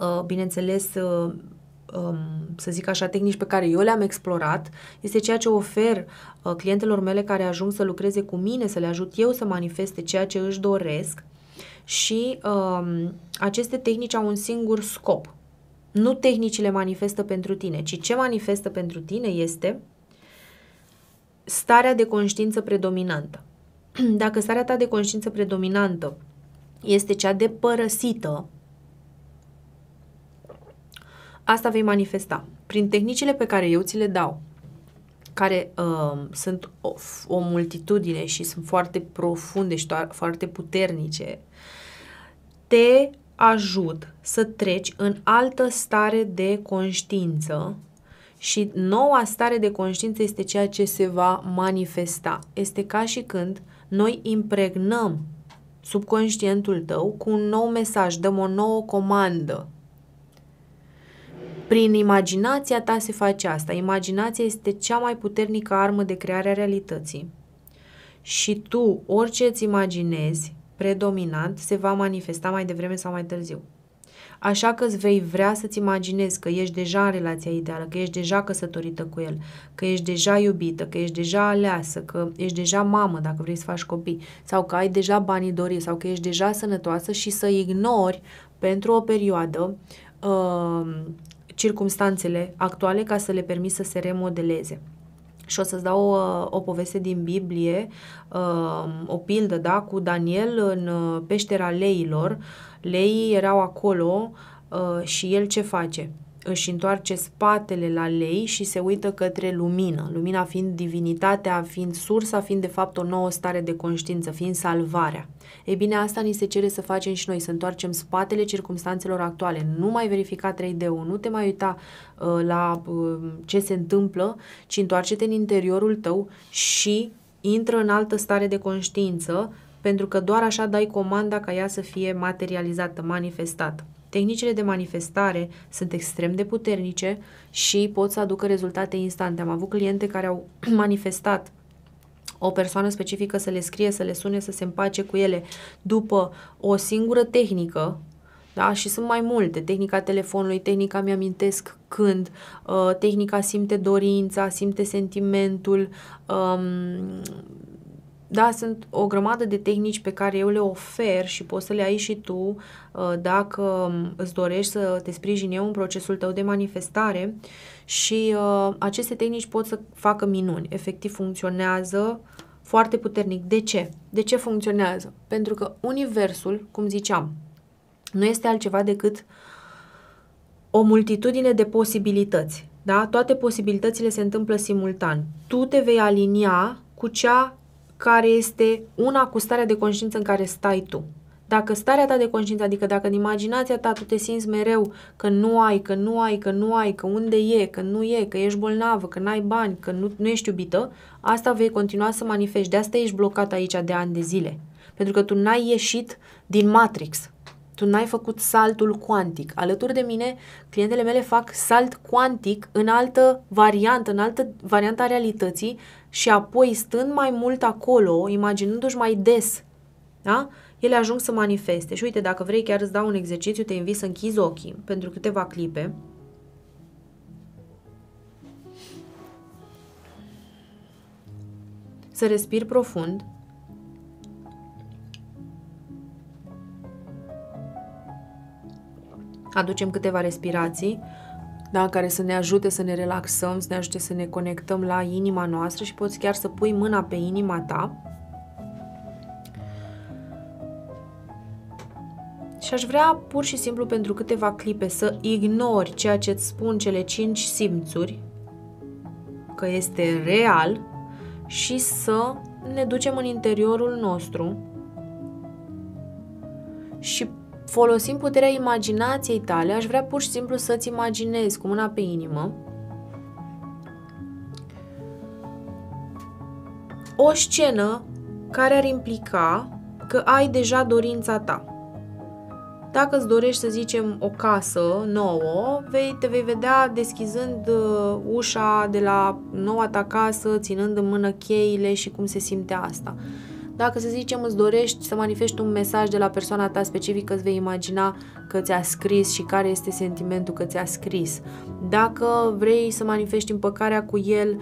uh, bineînțeles, um, să zic așa, tehnici pe care eu le-am explorat, este ceea ce ofer clientelor mele care ajung să lucreze cu mine, să le ajut eu să manifeste ceea ce își doresc și um, aceste tehnici au un singur scop, nu tehnicile manifestă pentru tine, ci ce manifestă pentru tine este starea de conștiință predominantă. Dacă starea ta de conștiință predominantă este cea de părăsită, asta vei manifesta. Prin tehnicile pe care eu ți le dau, care uh, sunt o, o multitudine și sunt foarte profunde și to- foarte puternice, te ajut să treci în altă stare de conștiință și noua stare de conștiință este ceea ce se va manifesta. Este ca și când noi impregnăm subconștientul tău cu un nou mesaj, dăm o nouă comandă. Prin imaginația ta se face asta. Imaginația este cea mai puternică armă de creare a realității. Și tu, orice îți imaginezi, predominant se va manifesta mai devreme sau mai târziu. Așa că îți vei vrea să-ți imaginezi că ești deja în relația ideală, că ești deja căsătorită cu el, că ești deja iubită, că ești deja aleasă, că ești deja mamă dacă vrei să faci copii, sau că ai deja banii doriți, sau că ești deja sănătoasă și să ignori pentru o perioadă uh, circumstanțele actuale ca să le permiți să se remodeleze. Și o să-ți dau o, uh, o poveste din Biblie, uh, o pildă, da, cu Daniel în uh, peștera leilor. Leii erau acolo uh, și el ce face? își întoarce spatele la lei și se uită către lumină, lumina fiind divinitatea, fiind sursa, fiind de fapt o nouă stare de conștiință, fiind salvarea. Ei bine, asta ni se cere să facem și noi, să întoarcem spatele circumstanțelor actuale, nu mai verifica 3D-ul, nu te mai uita uh, la uh, ce se întâmplă, ci întoarce-te în interiorul tău și intră în altă stare de conștiință, pentru că doar așa dai comanda ca ea să fie materializată, manifestată. Tehnicile de manifestare sunt extrem de puternice și pot să aducă rezultate instante. Am avut cliente care au manifestat o persoană specifică să le scrie, să le sune, să se împace cu ele după o singură tehnică, da? Și sunt mai multe. Tehnica telefonului, tehnica mi-amintesc când, uh, tehnica simte dorința, simte sentimentul, um, da, sunt o grămadă de tehnici pe care eu le ofer și poți să le ai și tu uh, dacă um, îți dorești să te sprijin eu în procesul tău de manifestare și uh, aceste tehnici pot să facă minuni. Efectiv funcționează foarte puternic. De ce? De ce funcționează? Pentru că Universul, cum ziceam, nu este altceva decât o multitudine de posibilități. Da? Toate posibilitățile se întâmplă simultan. Tu te vei alinia cu cea care este una cu starea de conștiință în care stai tu. Dacă starea ta de conștiință, adică dacă în imaginația ta tu te simți mereu că nu ai, că nu ai, că nu ai, că unde e, că nu e, că ești bolnavă, că n-ai bani, că nu, nu ești iubită, asta vei continua să manifesti. De asta ești blocat aici de ani de zile. Pentru că tu n-ai ieșit din Matrix. Tu n-ai făcut saltul cuantic. Alături de mine, clientele mele fac salt cuantic în altă variantă, în altă variantă a realității, și apoi stând mai mult acolo, imaginându-și mai des, da? ele ajung să manifeste. Și uite, dacă vrei chiar îți dau un exercițiu, te invit să închizi ochii pentru câteva clipe. Să respiri profund. Aducem câteva respirații da, care să ne ajute să ne relaxăm, să ne ajute să ne conectăm la inima noastră și poți chiar să pui mâna pe inima ta. Și aș vrea pur și simplu pentru câteva clipe să ignori ceea ce îți spun cele cinci simțuri, că este real, și să ne ducem în interiorul nostru și folosind puterea imaginației tale, aș vrea pur și simplu să-ți imaginezi cu mâna pe inimă o scenă care ar implica că ai deja dorința ta. Dacă îți dorești, să zicem, o casă nouă, vei, te vei vedea deschizând uh, ușa de la noua ta casă, ținând în mână cheile și cum se simte asta. Dacă, să zicem, îți dorești să manifesti un mesaj de la persoana ta specifică, îți vei imagina că ți-a scris și care este sentimentul că ți-a scris. Dacă vrei să manifesti împăcarea cu el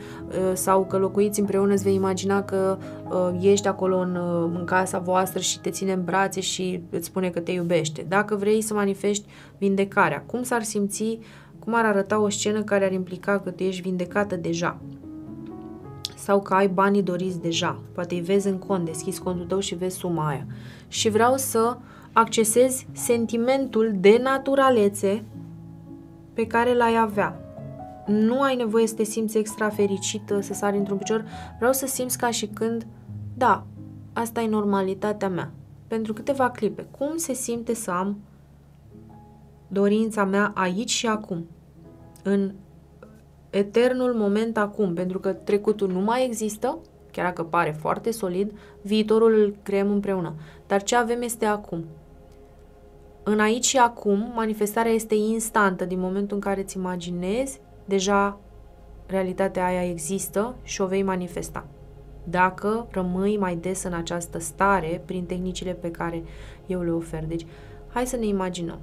ă, sau că locuiți împreună, îți vei imagina că ă, ești acolo în, în casa voastră și te ține în brațe și îți spune că te iubește. Dacă vrei să manifesti vindecarea, cum s-ar simți, cum ar arăta o scenă care ar implica că tu ești vindecată deja? sau că ai banii doriți deja. Poate îi vezi în cont, deschizi contul tău și vezi suma aia. Și vreau să accesezi sentimentul de naturalețe pe care l-ai avea. Nu ai nevoie să te simți extra fericită, să sari într-un picior. Vreau să simți ca și când, da, asta e normalitatea mea. Pentru câteva clipe, cum se simte să am dorința mea aici și acum, în eternul moment acum, pentru că trecutul nu mai există, chiar dacă pare foarte solid, viitorul îl creăm împreună. Dar ce avem este acum. În aici și acum, manifestarea este instantă. Din momentul în care îți imaginezi, deja realitatea aia există și o vei manifesta. Dacă rămâi mai des în această stare prin tehnicile pe care eu le ofer. Deci, hai să ne imaginăm.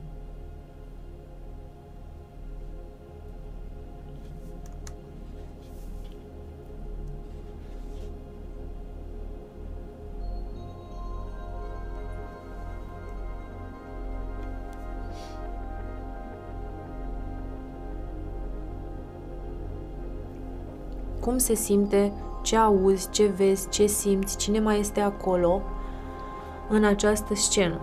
cum se simte, ce auzi, ce vezi, ce simți, cine mai este acolo în această scenă.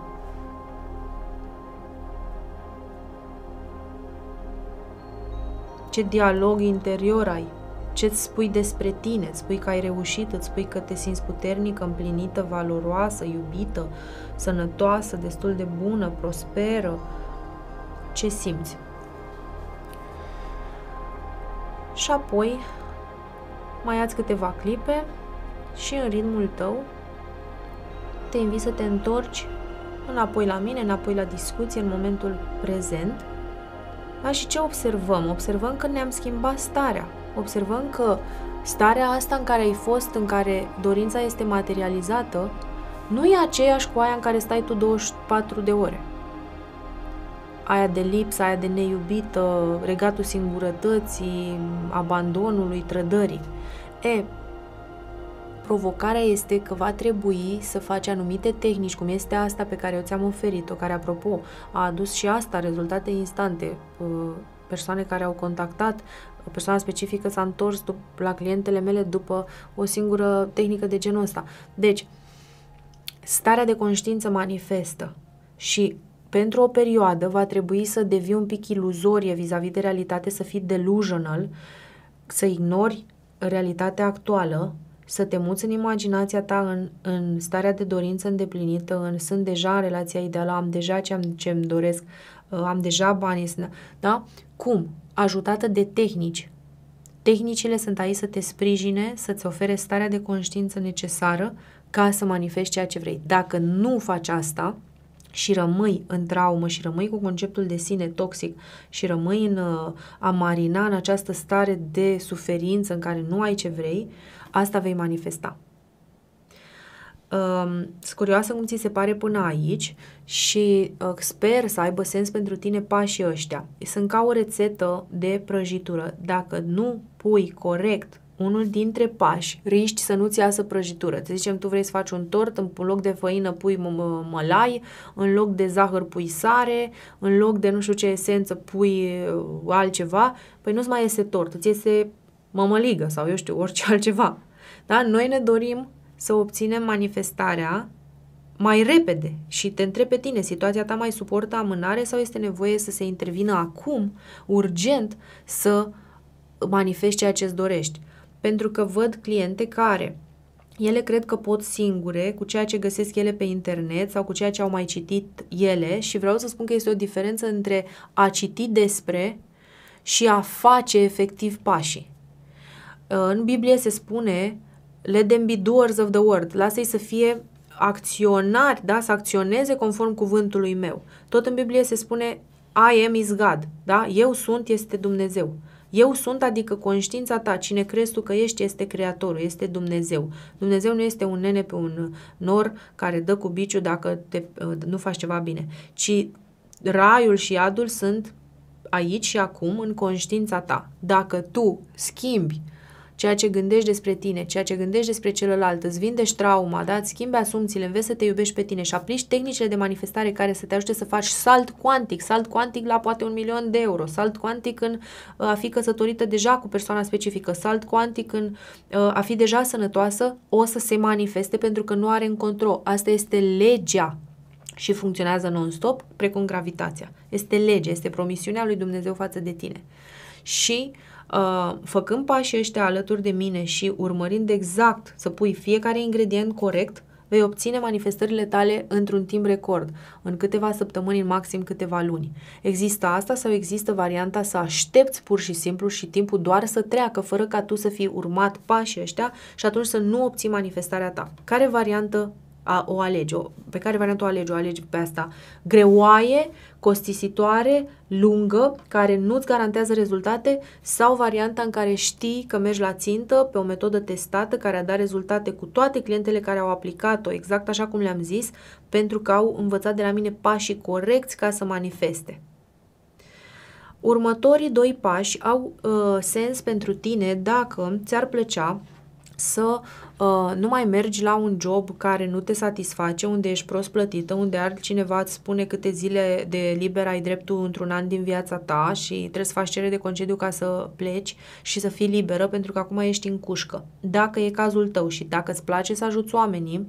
Ce dialog interior ai? Ce îți spui despre tine? Îți spui că ai reușit, îți spui că te simți puternică, împlinită, valoroasă, iubită, sănătoasă, destul de bună, prosperă. Ce simți? Și apoi mai ați câteva clipe și în ritmul tău te invit să te întorci înapoi la mine, înapoi la discuție în momentul prezent. Dar Și ce observăm? Observăm că ne-am schimbat starea. Observăm că starea asta în care ai fost, în care dorința este materializată, nu e aceeași cu aia în care stai tu 24 de ore aia de lipsă, aia de neiubită, regatul singurătății, abandonului, trădării. E, provocarea este că va trebui să faci anumite tehnici, cum este asta pe care eu ți-am oferit-o, care, apropo, a adus și asta rezultate instante. Persoane care au contactat, persoana specifică s-a întors la clientele mele după o singură tehnică de genul ăsta. Deci, starea de conștiință manifestă și pentru o perioadă va trebui să devii un pic iluzorie vis-a-vis de realitate, să fii delusional, să ignori realitatea actuală, să te muți în imaginația ta, în, în starea de dorință îndeplinită, în sunt deja în relația ideală, am deja ce îmi ce-mi doresc, uh, am deja banii, da? Cum? Ajutată de tehnici. Tehnicile sunt aici să te sprijine, să-ți ofere starea de conștiință necesară ca să manifesti ceea ce vrei. Dacă nu faci asta, și rămâi în traumă și rămâi cu conceptul de sine toxic și rămâi în uh, a marina în această stare de suferință în care nu ai ce vrei, asta vei manifesta. Uh, um, scurioasă cum ți se pare până aici și uh, sper să aibă sens pentru tine pașii ăștia. Sunt ca o rețetă de prăjitură. Dacă nu pui corect unul dintre pași, riști să nu-ți iasă prăjitură. Să zicem, tu vrei să faci un tort, în loc de făină pui m- mălai, în loc de zahăr pui sare, în loc de nu știu ce esență pui uh, altceva, păi nu-ți mai iese tort, îți iese mămăligă sau eu știu, orice altceva. Da? Noi ne dorim să obținem manifestarea mai repede și te întrebi pe tine, situația ta mai suportă amânare sau este nevoie să se intervină acum, urgent, să manifesti ceea ce îți dorești? pentru că văd cliente care ele cred că pot singure cu ceea ce găsesc ele pe internet sau cu ceea ce au mai citit ele și vreau să spun că este o diferență între a citi despre și a face efectiv pașii. În Biblie se spune let them be doers of the word, lasă-i să fie acționari, da? să acționeze conform cuvântului meu. Tot în Biblie se spune I am is God, da? eu sunt este Dumnezeu. Eu sunt, adică conștiința ta, cine crezi tu că ești, este Creatorul, este Dumnezeu. Dumnezeu nu este un nene pe un nor care dă cu biciu dacă te, nu faci ceva bine, ci raiul și Adul sunt aici și acum în conștiința ta. Dacă tu schimbi uh, ceea ce gândești despre tine, ceea ce gândești despre celălalt, îți vindești trauma, da? îți schimbi asumțiile, înveți să te iubești pe tine și aplici tehnicile de manifestare care să te ajute să faci salt cuantic, salt cuantic la poate un milion de euro, salt cuantic în uh, a fi căsătorită deja cu persoana specifică, salt cuantic în uh, a fi deja sănătoasă, o să se manifeste pentru că nu are în control. Asta este legea și funcționează non-stop, precum gravitația. Este lege, este promisiunea lui Dumnezeu față de tine. Și uh, Uh, făcând pașii ăștia alături de mine și urmărind exact să pui fiecare ingredient corect, vei obține manifestările tale într-un timp record, în câteva săptămâni, în maxim câteva luni. Există asta sau există varianta să aștepți pur și simplu și timpul doar să treacă, fără ca tu să fii urmat pașii ăștia și atunci să nu obții manifestarea ta. Care variantă a, o alegi, o, pe care variantă o alegi, o alegi pe asta greoaie, costisitoare, lungă, care nu-ți garantează rezultate sau varianta în care știi că mergi la țintă pe o metodă testată care a dat rezultate cu toate clientele care au aplicat-o, exact așa cum le-am zis, pentru că au învățat de la mine pașii corecți ca să manifeste. Următorii doi pași au uh, sens pentru tine dacă ți-ar plăcea să uh, nu mai mergi la un job care nu te satisface, unde ești prost plătită, unde altcineva îți spune câte zile de liber ai dreptul într-un an din viața ta și trebuie să faci cerere de concediu ca să pleci și să fii liberă pentru că acum ești în cușcă. Dacă e cazul tău și dacă îți place să ajuți oamenii,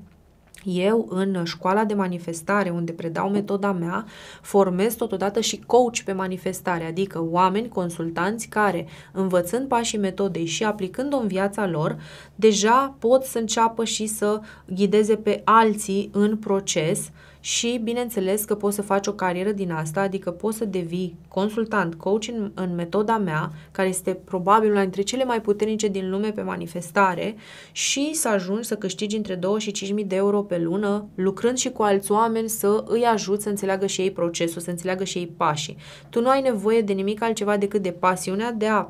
eu în școala de manifestare, unde predau metoda mea, formez totodată și coach pe manifestare, adică oameni, consultanți care, învățând pașii metodei și aplicând-o în viața lor, deja pot să înceapă și să ghideze pe alții în proces uh, și bineînțeles că poți să faci o carieră din asta, adică poți să devii consultant, coach în, în metoda mea, care este probabil una dintre cele mai puternice din lume pe manifestare și să ajungi să câștigi între 2 și 5.000 de euro pe lună, lucrând și cu alți oameni să îi ajut să înțeleagă și ei procesul, să înțeleagă și ei pașii. Tu nu ai nevoie de nimic altceva decât de pasiunea de a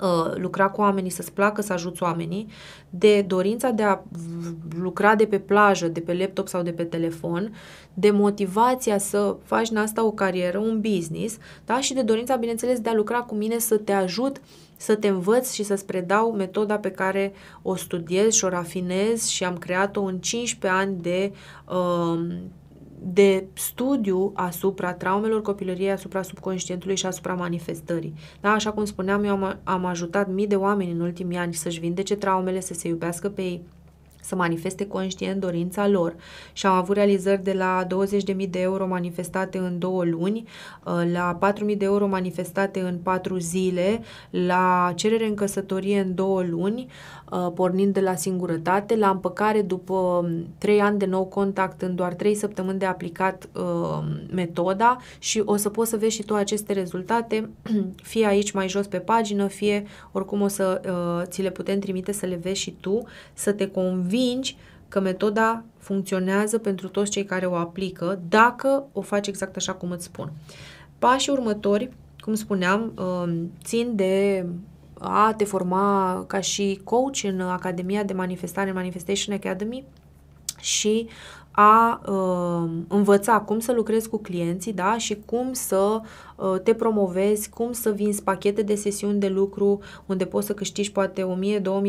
Uh, lucra cu oamenii, să-ți placă să ajuți oamenii, de dorința de a lucra de pe plajă, de pe laptop sau de pe telefon, de motivația să faci în asta o carieră, un business, da? și de dorința, bineînțeles, de a lucra cu mine să te ajut să te învăț și să-ți predau metoda pe care o studiez și o rafinez și am creat-o în 15 ani de uh, de studiu asupra traumelor copilăriei, asupra subconștientului și asupra manifestării. Da, așa cum spuneam, eu am, am ajutat mii de oameni în ultimii ani să-și vindece traumele, să se iubească pe ei, să manifeste conștient dorința lor. Și am avut realizări de la 20.000 de euro manifestate în două luni, uh, la 4.000 de euro manifestate în patru zile, la cerere în căsătorie în două luni, Uh, pornind de la singurătate, la împăcare după 3 um, ani de nou contact în doar 3 săptămâni de aplicat uh, metoda și o să poți să vezi și tu aceste rezultate, fie aici mai jos pe pagină, fie oricum o să uh, ți le putem trimite să le vezi și tu, să te convingi că metoda funcționează pentru toți cei care o aplică, dacă o faci exact așa cum îți spun. Pașii următori, cum spuneam, uh, țin de a te forma ca și coach în Academia de Manifestare, Manifestation Academy și a uh, învăța cum să lucrezi cu clienții da? și cum să Uh, te promovezi, cum să vinzi pachete de sesiuni de lucru unde poți să câștigi poate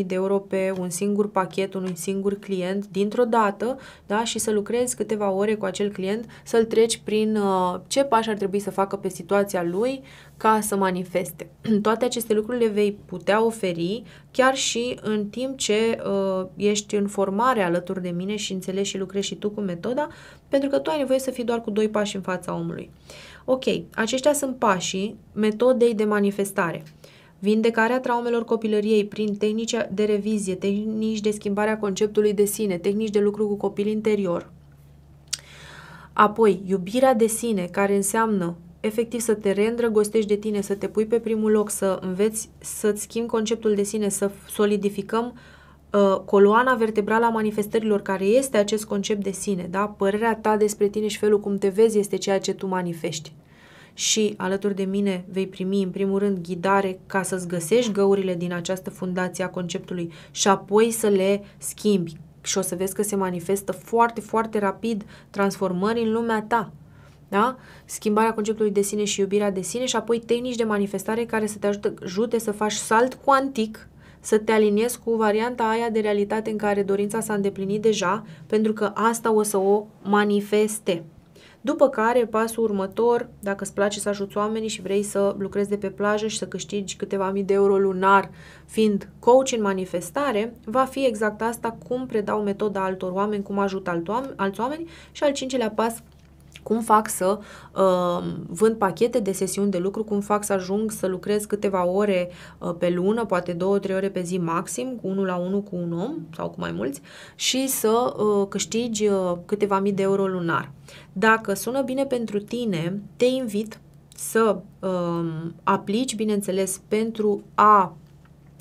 1000-2000 de euro pe un singur pachet, unui singur client dintr-o dată da? și să lucrezi câteva ore cu acel client, să-l treci prin uh, ce pași ar trebui să facă pe situația lui ca să manifeste. Toate aceste lucruri le vei putea oferi chiar și în timp ce uh, ești în formare alături de mine și înțelegi și lucrezi și tu cu metoda, pentru că tu ai nevoie să fii doar cu doi pași în fața omului. Uh, Ok, aceștia sunt pașii metodei de manifestare. Vindecarea traumelor copilăriei prin tehnici de revizie, tehnici de schimbare a conceptului de sine, tehnici de lucru cu copil interior. Apoi, iubirea de sine, care înseamnă efectiv să te reîndrăgostești de tine, să te pui pe primul loc, să înveți să-ți schimbi conceptul de sine, să solidificăm uh, coloana vertebrală a manifestărilor, care este acest concept de sine, da? Părerea ta despre tine și felul cum te vezi este ceea ce tu manifesti și alături de mine vei primi în primul rând ghidare ca să-ți găsești găurile din această fundație a conceptului și apoi să le schimbi și o să vezi că se manifestă foarte, foarte rapid transformări în lumea ta. Da? Schimbarea conceptului de sine și iubirea de sine și apoi tehnici de manifestare care să te ajute, să faci salt cuantic, să te aliniezi cu varianta aia de realitate în care dorința s-a îndeplinit deja, pentru că asta o să o manifeste. După care, pasul următor, dacă îți place să ajuți oamenii și vrei să lucrezi de pe plajă și să câștigi câteva mii de euro lunar fiind coach în manifestare, va fi exact asta cum predau metoda altor oameni, cum ajut alt oameni, alți oameni și al cincilea pas, cum fac să uh, vând pachete de sesiuni de lucru, cum fac să ajung să lucrez câteva ore uh, pe lună, poate două, trei ore pe zi maxim, cu unul la unul cu un om sau cu mai mulți și să uh, câștigi uh, câteva mii de euro lunar. Dacă sună bine pentru tine, te invit să uh, aplici, bineînțeles, pentru a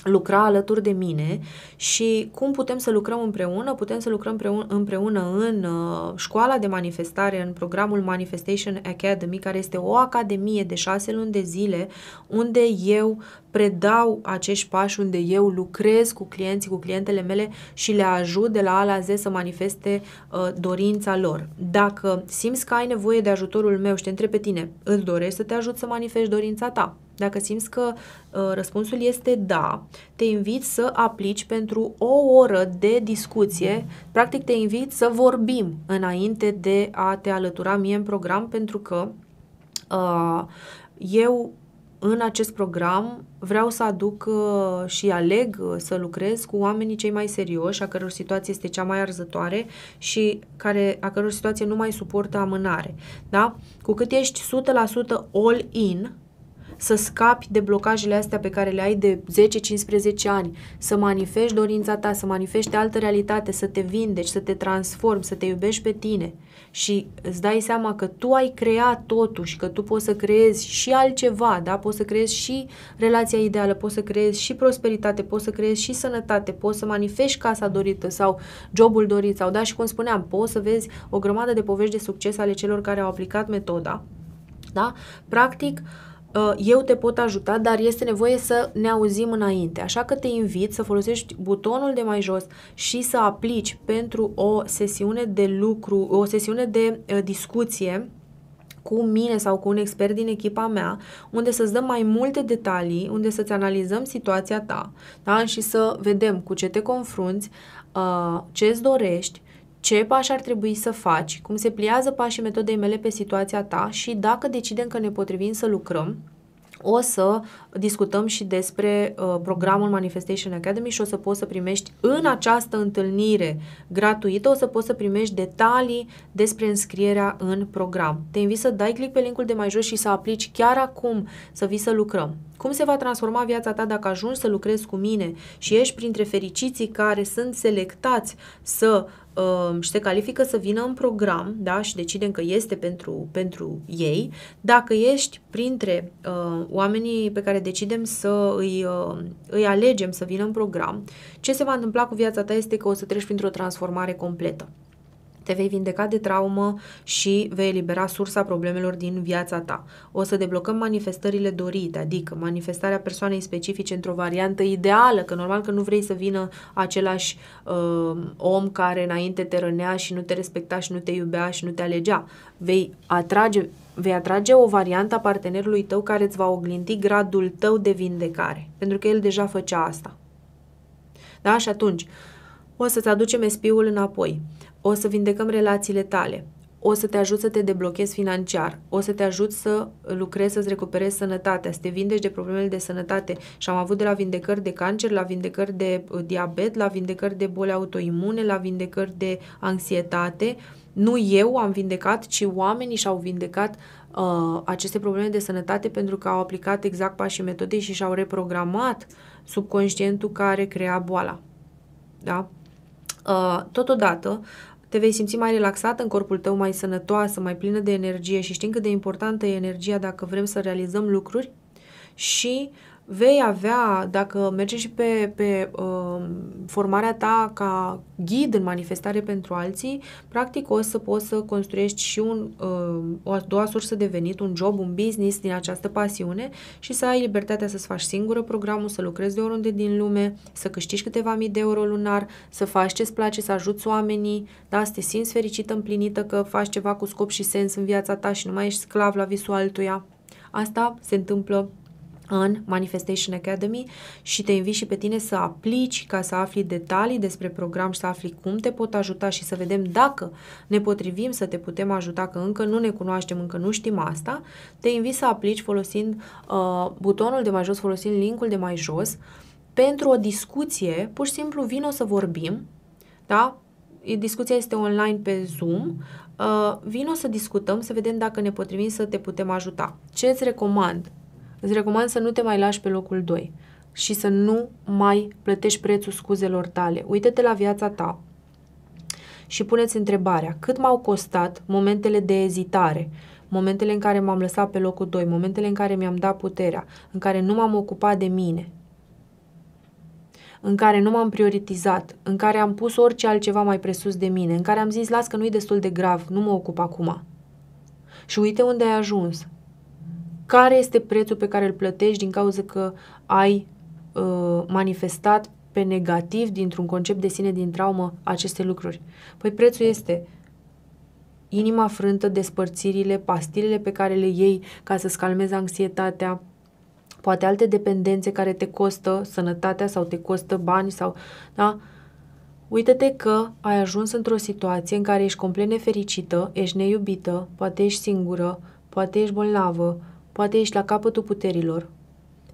lucra alături de mine și cum putem să lucrăm împreună? Putem să lucrăm împreună, împreună în uh, școala de manifestare, în programul Manifestation Academy, care este o academie de șase luni de zile, unde eu predau acești pași unde eu lucrez cu clienții, cu clientele mele și le ajut de la A la Z să manifeste uh, dorința lor. Dacă simți că ai nevoie de ajutorul meu și te întreb pe tine, îți dorești să te ajut să manifesti dorința ta? Dacă simți că uh, răspunsul este da, te invit să aplici pentru o oră de discuție. Practic te invit să vorbim înainte de a te alătura mie în program pentru că uh, eu în acest program vreau să aduc uh, și aleg uh, să lucrez cu oamenii cei mai serioși, a căror situație este cea mai arzătoare și care, a căror situație nu mai suportă amânare. Da? Cu cât ești 100% all-in, să scapi de blocajele astea pe care le ai de 10-15 ani, să manifesti dorința ta, să manifesti altă realitate, să te vindeci, să te transformi, să te iubești pe tine și îți dai seama că tu ai creat totul și că tu poți să creezi și altceva, da? poți să creezi și relația ideală, poți să creezi și prosperitate, poți să creezi și sănătate, poți să manifesti casa dorită sau jobul dorit sau da, și cum spuneam, poți să vezi o grămadă de povești de succes ale celor care au aplicat metoda, da? Practic, uh, Uh, eu te pot ajuta, dar este nevoie să ne auzim înainte. Așa că te invit să folosești butonul de mai jos și să aplici pentru o sesiune de lucru, o sesiune de uh, discuție cu mine sau cu un expert din echipa mea, unde să-ți dăm mai multe detalii, unde să-ți analizăm situația ta da? și să vedem cu ce te confrunți, uh, ce îți dorești ce pași ar trebui să faci, cum se pliază pașii metodei mele pe situația ta și dacă decidem că ne potrivim să lucrăm, o să discutăm și despre uh, programul Manifestation Academy și o să poți să primești în această întâlnire gratuită, o să poți să primești detalii despre înscrierea în program. Te invit să dai click pe linkul de mai jos și să aplici chiar acum să vii să lucrăm. Cum se va transforma viața ta dacă ajungi să lucrezi cu mine și ești printre fericiții care sunt selectați să Um, și se califică să vină în program da? și decidem că este pentru, pentru ei, dacă ești printre uh, oamenii pe care decidem să îi, uh, îi alegem să vină în program, ce se va întâmpla cu viața ta este că o să treci printr-o transformare completă. Te vei vindeca de traumă și vei elibera sursa problemelor din viața ta. O să deblocăm manifestările dorite, adică manifestarea persoanei specifice într-o variantă ideală, că normal că nu vrei să vină același uh, om care înainte te rănea și nu te respecta și nu te iubea și nu te alegea. Vei atrage, vei atrage o variantă a partenerului tău care îți va oglindi gradul tău de vindecare, pentru că el deja făcea asta. Da? Și atunci, o să-ți aducem espiul înapoi o să vindecăm relațiile tale, o să te ajut să te deblochezi financiar, o să te ajut să lucrezi, să-ți recuperezi sănătatea, să te vindeci de problemele de sănătate. Și am avut de la vindecări de cancer, la vindecări de uh, diabet, la vindecări de boli autoimune, la vindecări de anxietate. Nu eu am vindecat, ci oamenii și-au vindecat uh, aceste probleme de sănătate pentru că au aplicat exact pașii metodei și și-au reprogramat subconștientul care crea boala. Da? Uh, totodată, te vei simți mai relaxat în corpul tău, mai sănătoasă, mai plină de energie și știm cât de importantă e energia dacă vrem să realizăm lucruri și vei avea, dacă mergi și pe, pe uh, formarea ta ca ghid în manifestare pentru alții, practic o să poți să construiești și un, uh, o a doua sursă de venit, un job, un business din această pasiune și să ai libertatea să-ți faci singură programul, să lucrezi de oriunde din lume, să câștigi câteva mii de euro lunar, să faci ce-ți place, să ajuți oamenii, da, să te simți fericită, împlinită că faci ceva cu scop și sens în viața ta și nu mai ești sclav la visul altuia. Asta se întâmplă în Manifestation Academy și te invit și pe tine să aplici ca să afli detalii despre program și să afli cum te pot ajuta și să vedem dacă ne potrivim să te putem ajuta, că încă nu ne cunoaștem, încă nu știm asta, te invit să aplici folosind uh, butonul de mai jos, folosind linkul de mai jos, pentru o discuție, pur și simplu o să vorbim, da? Discuția este online pe Zoom, uh, o să discutăm, să vedem dacă ne potrivim să te putem ajuta. Ce îți recomand? Îți recomand să nu te mai lași pe locul 2 și să nu mai plătești prețul scuzelor tale. Uită-te la viața ta și puneți întrebarea, cât m-au costat momentele de ezitare, momentele în care m-am lăsat pe locul 2, momentele în care mi-am dat puterea, în care nu m-am ocupat de mine, în care nu m-am prioritizat, în care am pus orice altceva mai presus de mine, în care am zis, las că nu-i destul de grav, nu mă ocup acum. Și uite unde ai ajuns care este prețul pe care îl plătești din cauza că ai uh, manifestat pe negativ, dintr-un concept de sine, din traumă, aceste lucruri. Păi prețul este inima frântă, despărțirile, pastilele pe care le iei ca să-ți calmezi anxietatea, poate alte dependențe care te costă sănătatea sau te costă bani sau, da? Uită-te că ai ajuns într-o situație în care ești complet nefericită, ești neiubită, poate ești singură, poate ești bolnavă, Poate ești la capătul puterilor,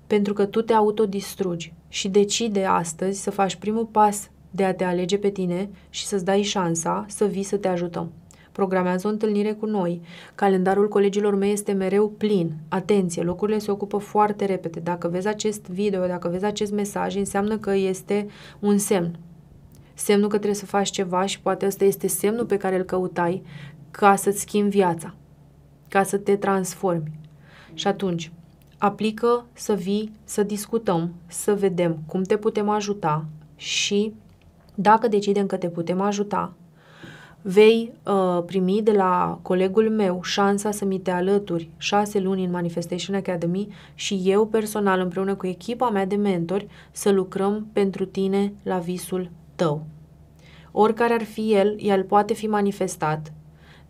pentru că tu te autodistrugi și decide astăzi să faci primul pas de a te alege pe tine și să-ți dai șansa să vii să te ajutăm. Programează o întâlnire cu noi. Calendarul colegilor mei este mereu plin. Atenție, locurile se ocupă foarte repede. Dacă vezi acest video, dacă vezi acest mesaj, înseamnă că este un semn. Semnul că trebuie să faci ceva și poate ăsta este semnul pe care îl căutai ca să-ți schimbi viața, ca să te transformi. Și atunci, aplică să vii, să discutăm, să vedem cum te putem ajuta și dacă decidem că te putem ajuta, vei uh, primi de la colegul meu șansa să mi te alături șase luni în Manifestation Academy și eu personal, împreună cu echipa mea de mentori, să lucrăm pentru tine la visul tău. Oricare ar fi el, el poate fi manifestat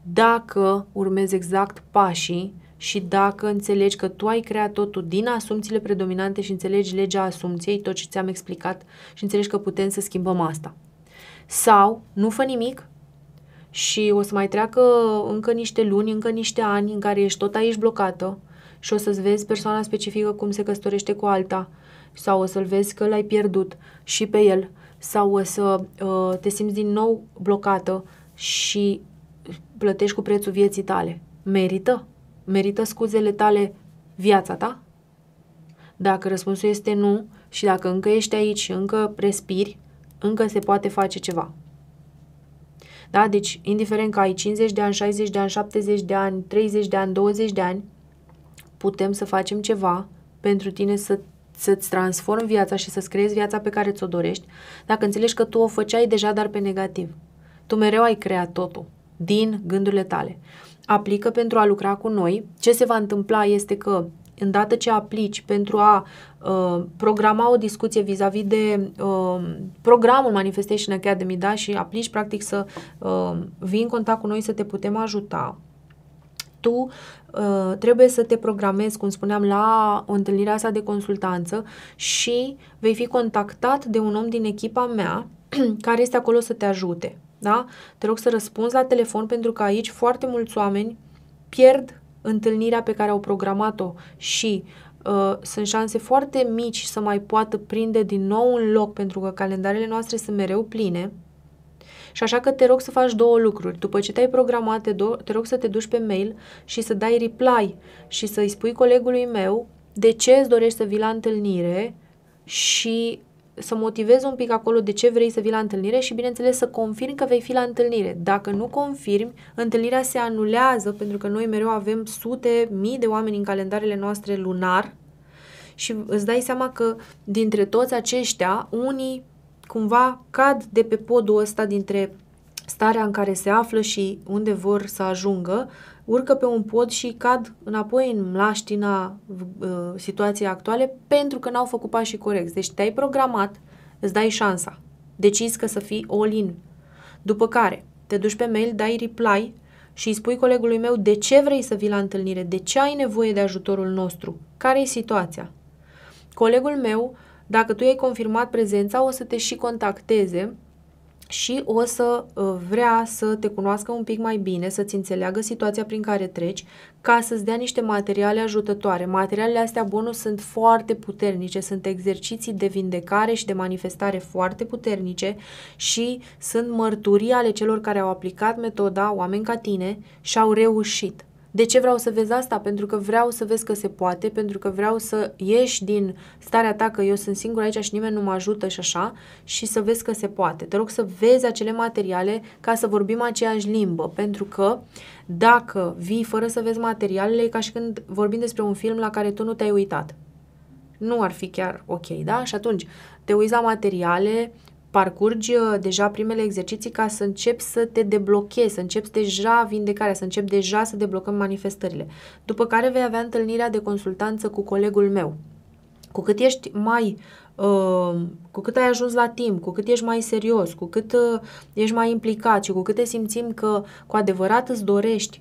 dacă urmezi exact pașii și dacă înțelegi că tu ai creat totul din asumțiile predominante și înțelegi legea asumției, tot ce ți-am explicat și înțelegi că putem să schimbăm asta. Sau nu fă nimic și o să mai treacă încă niște luni, încă niște ani în care ești tot aici blocată și o să-ți vezi persoana specifică cum se căsătorește cu alta sau o să-l vezi că l-ai pierdut și pe el sau o să uh, te simți din nou blocată și plătești cu prețul vieții tale. Merită? merită scuzele tale viața ta? Dacă răspunsul este nu și dacă încă ești aici și încă respiri, încă se poate face ceva. Da? Deci, indiferent că ai 50 de ani, 60 de ani, 70 de ani, 30 de ani, 20 de ani, putem să facem ceva pentru tine să, să-ți transformi viața și să-ți creezi viața pe care ți-o dorești, dacă înțelegi că tu o făceai deja, dar pe negativ. Tu mereu ai creat totul din gândurile tale aplică pentru a lucra cu noi, ce se va întâmpla este că îndată ce aplici pentru a uh, programa o discuție vis-a-vis de uh, programul Manifestation Academy, da, și aplici practic să uh, vii în contact cu noi să te putem ajuta, tu uh, trebuie să te programezi, cum spuneam, la întâlnirea asta de consultanță și vei fi contactat de un om din echipa mea care este acolo să te ajute. Da? Te rog să răspunzi la telefon pentru că aici foarte mulți oameni pierd întâlnirea pe care au programat-o și uh, sunt șanse foarte mici să mai poată prinde din nou un loc pentru că calendarele noastre sunt mereu pline. Și așa că te rog să faci două lucruri. După ce te-ai programat, te, do- te rog să te duci pe mail și să dai reply și să-i spui colegului meu de ce îți dorești să vii la întâlnire și să motivezi un pic acolo de ce vrei să vii la întâlnire și, bineînțeles, să confirmi că vei fi la întâlnire. Dacă nu confirmi, întâlnirea se anulează pentru că noi mereu avem sute, mii de oameni în calendarele noastre lunar și îți dai seama că dintre toți aceștia, unii cumva cad de pe podul ăsta dintre starea în care se află și unde vor să ajungă urcă pe un pod și cad înapoi în mlaștina uh, situației actuale pentru că n-au făcut pașii corecți. Deci te-ai programat, îți dai șansa, decizi că să fii all-in. După care te duci pe mail, dai reply și îi spui colegului meu de ce vrei să vii la întâlnire, de ce ai nevoie de ajutorul nostru, care e situația. Colegul meu, dacă tu ai confirmat prezența, o să te și contacteze și o să uh, vrea să te cunoască un pic mai bine, să-ți înțeleagă situația prin care treci, ca să-ți dea niște materiale ajutătoare. Materialele astea bonus sunt foarte puternice, sunt exerciții de vindecare și de manifestare foarte puternice și sunt mărturii ale celor care au aplicat metoda, oameni ca tine, și au reușit. De ce vreau să vezi asta? Pentru că vreau să vezi că se poate, pentru că vreau să ieși din starea ta că eu sunt singur aici și nimeni nu mă ajută și așa și să vezi că se poate. Te rog să vezi acele materiale ca să vorbim aceeași limbă, pentru că dacă vii fără să vezi materialele, e ca și când vorbim despre un film la care tu nu te-ai uitat. Nu ar fi chiar ok, da? Și atunci te uiți la materiale, parcurgi uh, deja primele exerciții ca să începi să te deblochezi, să începi deja vindecarea, să începi deja să deblocăm manifestările. După care vei avea întâlnirea de consultanță cu colegul meu. Cu cât ești mai uh, cu cât ai ajuns la timp, cu cât ești mai serios, cu cât uh, ești mai implicat și cu cât te simțim că cu adevărat îți dorești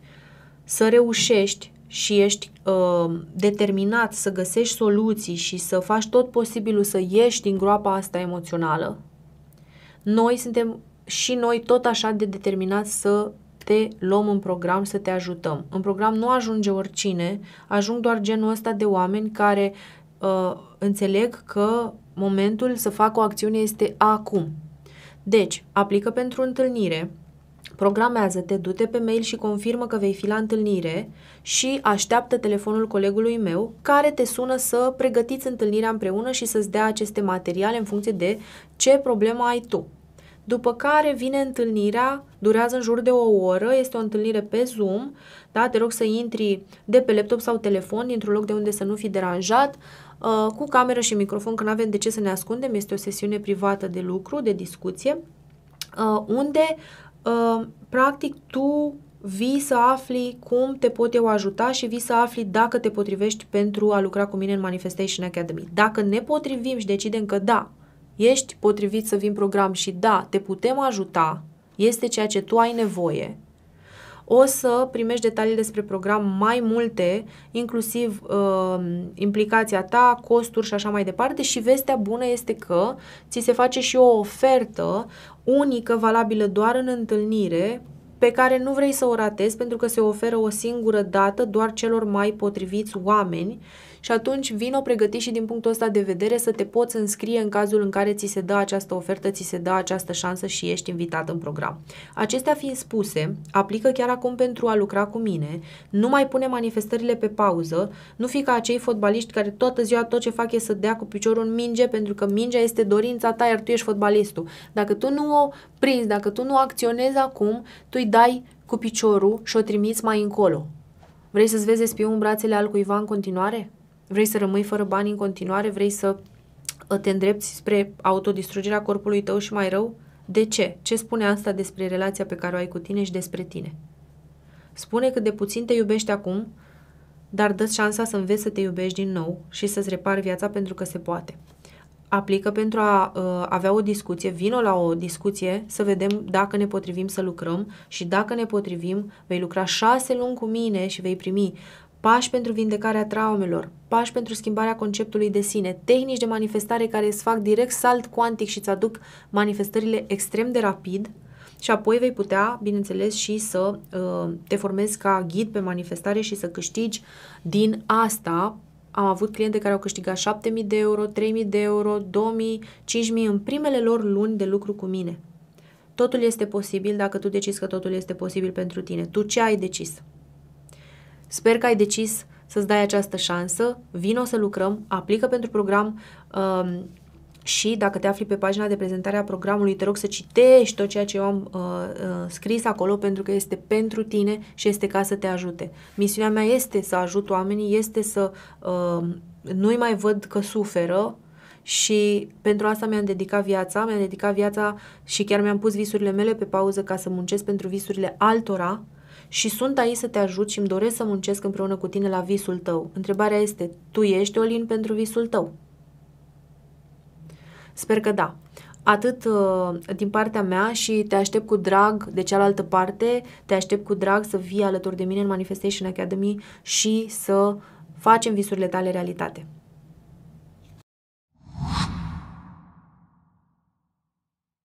să reușești și ești uh, determinat să găsești soluții și să faci tot posibilul să ieși din groapa asta emoțională, noi suntem și noi tot așa de determinați să te luăm în program să te ajutăm. În program nu ajunge oricine, ajung doar genul ăsta de oameni care uh, înțeleg că momentul să facă o acțiune este acum. Deci, aplică pentru întâlnire, programează-te, du-te pe mail și confirmă că vei fi la întâlnire și așteaptă telefonul colegului meu care te sună să pregătiți întâlnirea împreună și să-ți dea aceste materiale în funcție de ce problemă ai tu. După care vine întâlnirea, durează în jur de o oră, este o întâlnire pe Zoom, da? te rog să intri de pe laptop sau telefon, dintr-un loc de unde să nu fi deranjat, uh, cu cameră și microfon, că nu avem de ce să ne ascundem, este o sesiune privată de lucru, de discuție, uh, unde Ă, practic tu vii să afli cum te pot eu ajuta și vii să afli dacă te potrivești pentru a lucra cu mine în Manifestation Academy. Dacă ne potrivim și decidem că da, ești potrivit să vin program și da, te putem ajuta, este ceea ce tu ai nevoie, o să primești detalii despre program mai multe, inclusiv uh, implicația ta, costuri și așa mai departe și vestea bună este că ți se face și o ofertă unică, valabilă doar în întâlnire, pe care nu vrei să o ratezi pentru că se oferă o singură dată doar celor mai potriviți oameni și atunci vino pregătit și din punctul ăsta de vedere să te poți înscrie în cazul în care ți se dă această ofertă, ți se dă această șansă și ești invitat în program. Acestea fiind spuse, aplică chiar acum pentru a lucra cu mine, nu mai pune manifestările pe pauză, nu fi ca acei fotbaliști care toată ziua tot ce fac e să dea cu piciorul în minge, pentru că mingea este dorința ta, iar tu ești fotbalistul. Dacă tu nu o prinzi, dacă tu nu acționezi acum, tu îi dai cu piciorul și o trimiți mai încolo. Vrei să-ți vezi spiu în brațele al cuiva în continuare? Vrei să rămâi fără bani în continuare? Vrei să uh, te îndrepti spre autodistrugerea corpului tău și mai rău? De ce? Ce spune asta despre relația pe care o ai cu tine și despre tine? Spune cât de puțin te iubești acum, dar dă șansa să înveți să te iubești din nou și să-ți repari viața pentru că se poate. Aplică pentru a uh, avea o discuție, vino la o discuție să vedem dacă ne potrivim să lucrăm și dacă ne potrivim, vei lucra șase luni cu mine și vei primi pași pentru vindecarea traumelor, pași pentru schimbarea conceptului de sine, tehnici de manifestare care îți fac direct salt cuantic și îți aduc manifestările extrem de rapid și apoi vei putea, bineînțeles, și să uh, te formezi ca ghid pe manifestare și să câștigi din asta. Am avut cliente care au câștigat 7.000 de euro, 3.000 de euro, 2.000, 5.000 în primele lor luni de lucru cu mine. Totul este posibil dacă tu decizi că totul este posibil pentru tine. Tu ce ai decis? Sper că ai decis să-ți dai această șansă, vino să lucrăm, aplică pentru program um, și dacă te afli pe pagina de prezentare a programului, te rog să citești tot ceea ce eu am uh, uh, scris acolo pentru că este pentru tine și este ca să te ajute. Misiunea mea este să ajut oamenii, este să uh, nu-i mai văd că suferă și pentru asta mi-am dedicat viața, mi-am dedicat viața și chiar mi-am pus visurile mele pe pauză ca să muncesc pentru visurile altora și sunt aici să te ajut și îmi doresc să muncesc împreună cu tine la visul tău. Întrebarea este, tu ești Olin pentru visul tău? Sper că da. Atât uh, din partea mea și te aștept cu drag de cealaltă parte, te aștept cu drag să vii alături de mine în Manifestation Academy și să facem visurile tale realitate.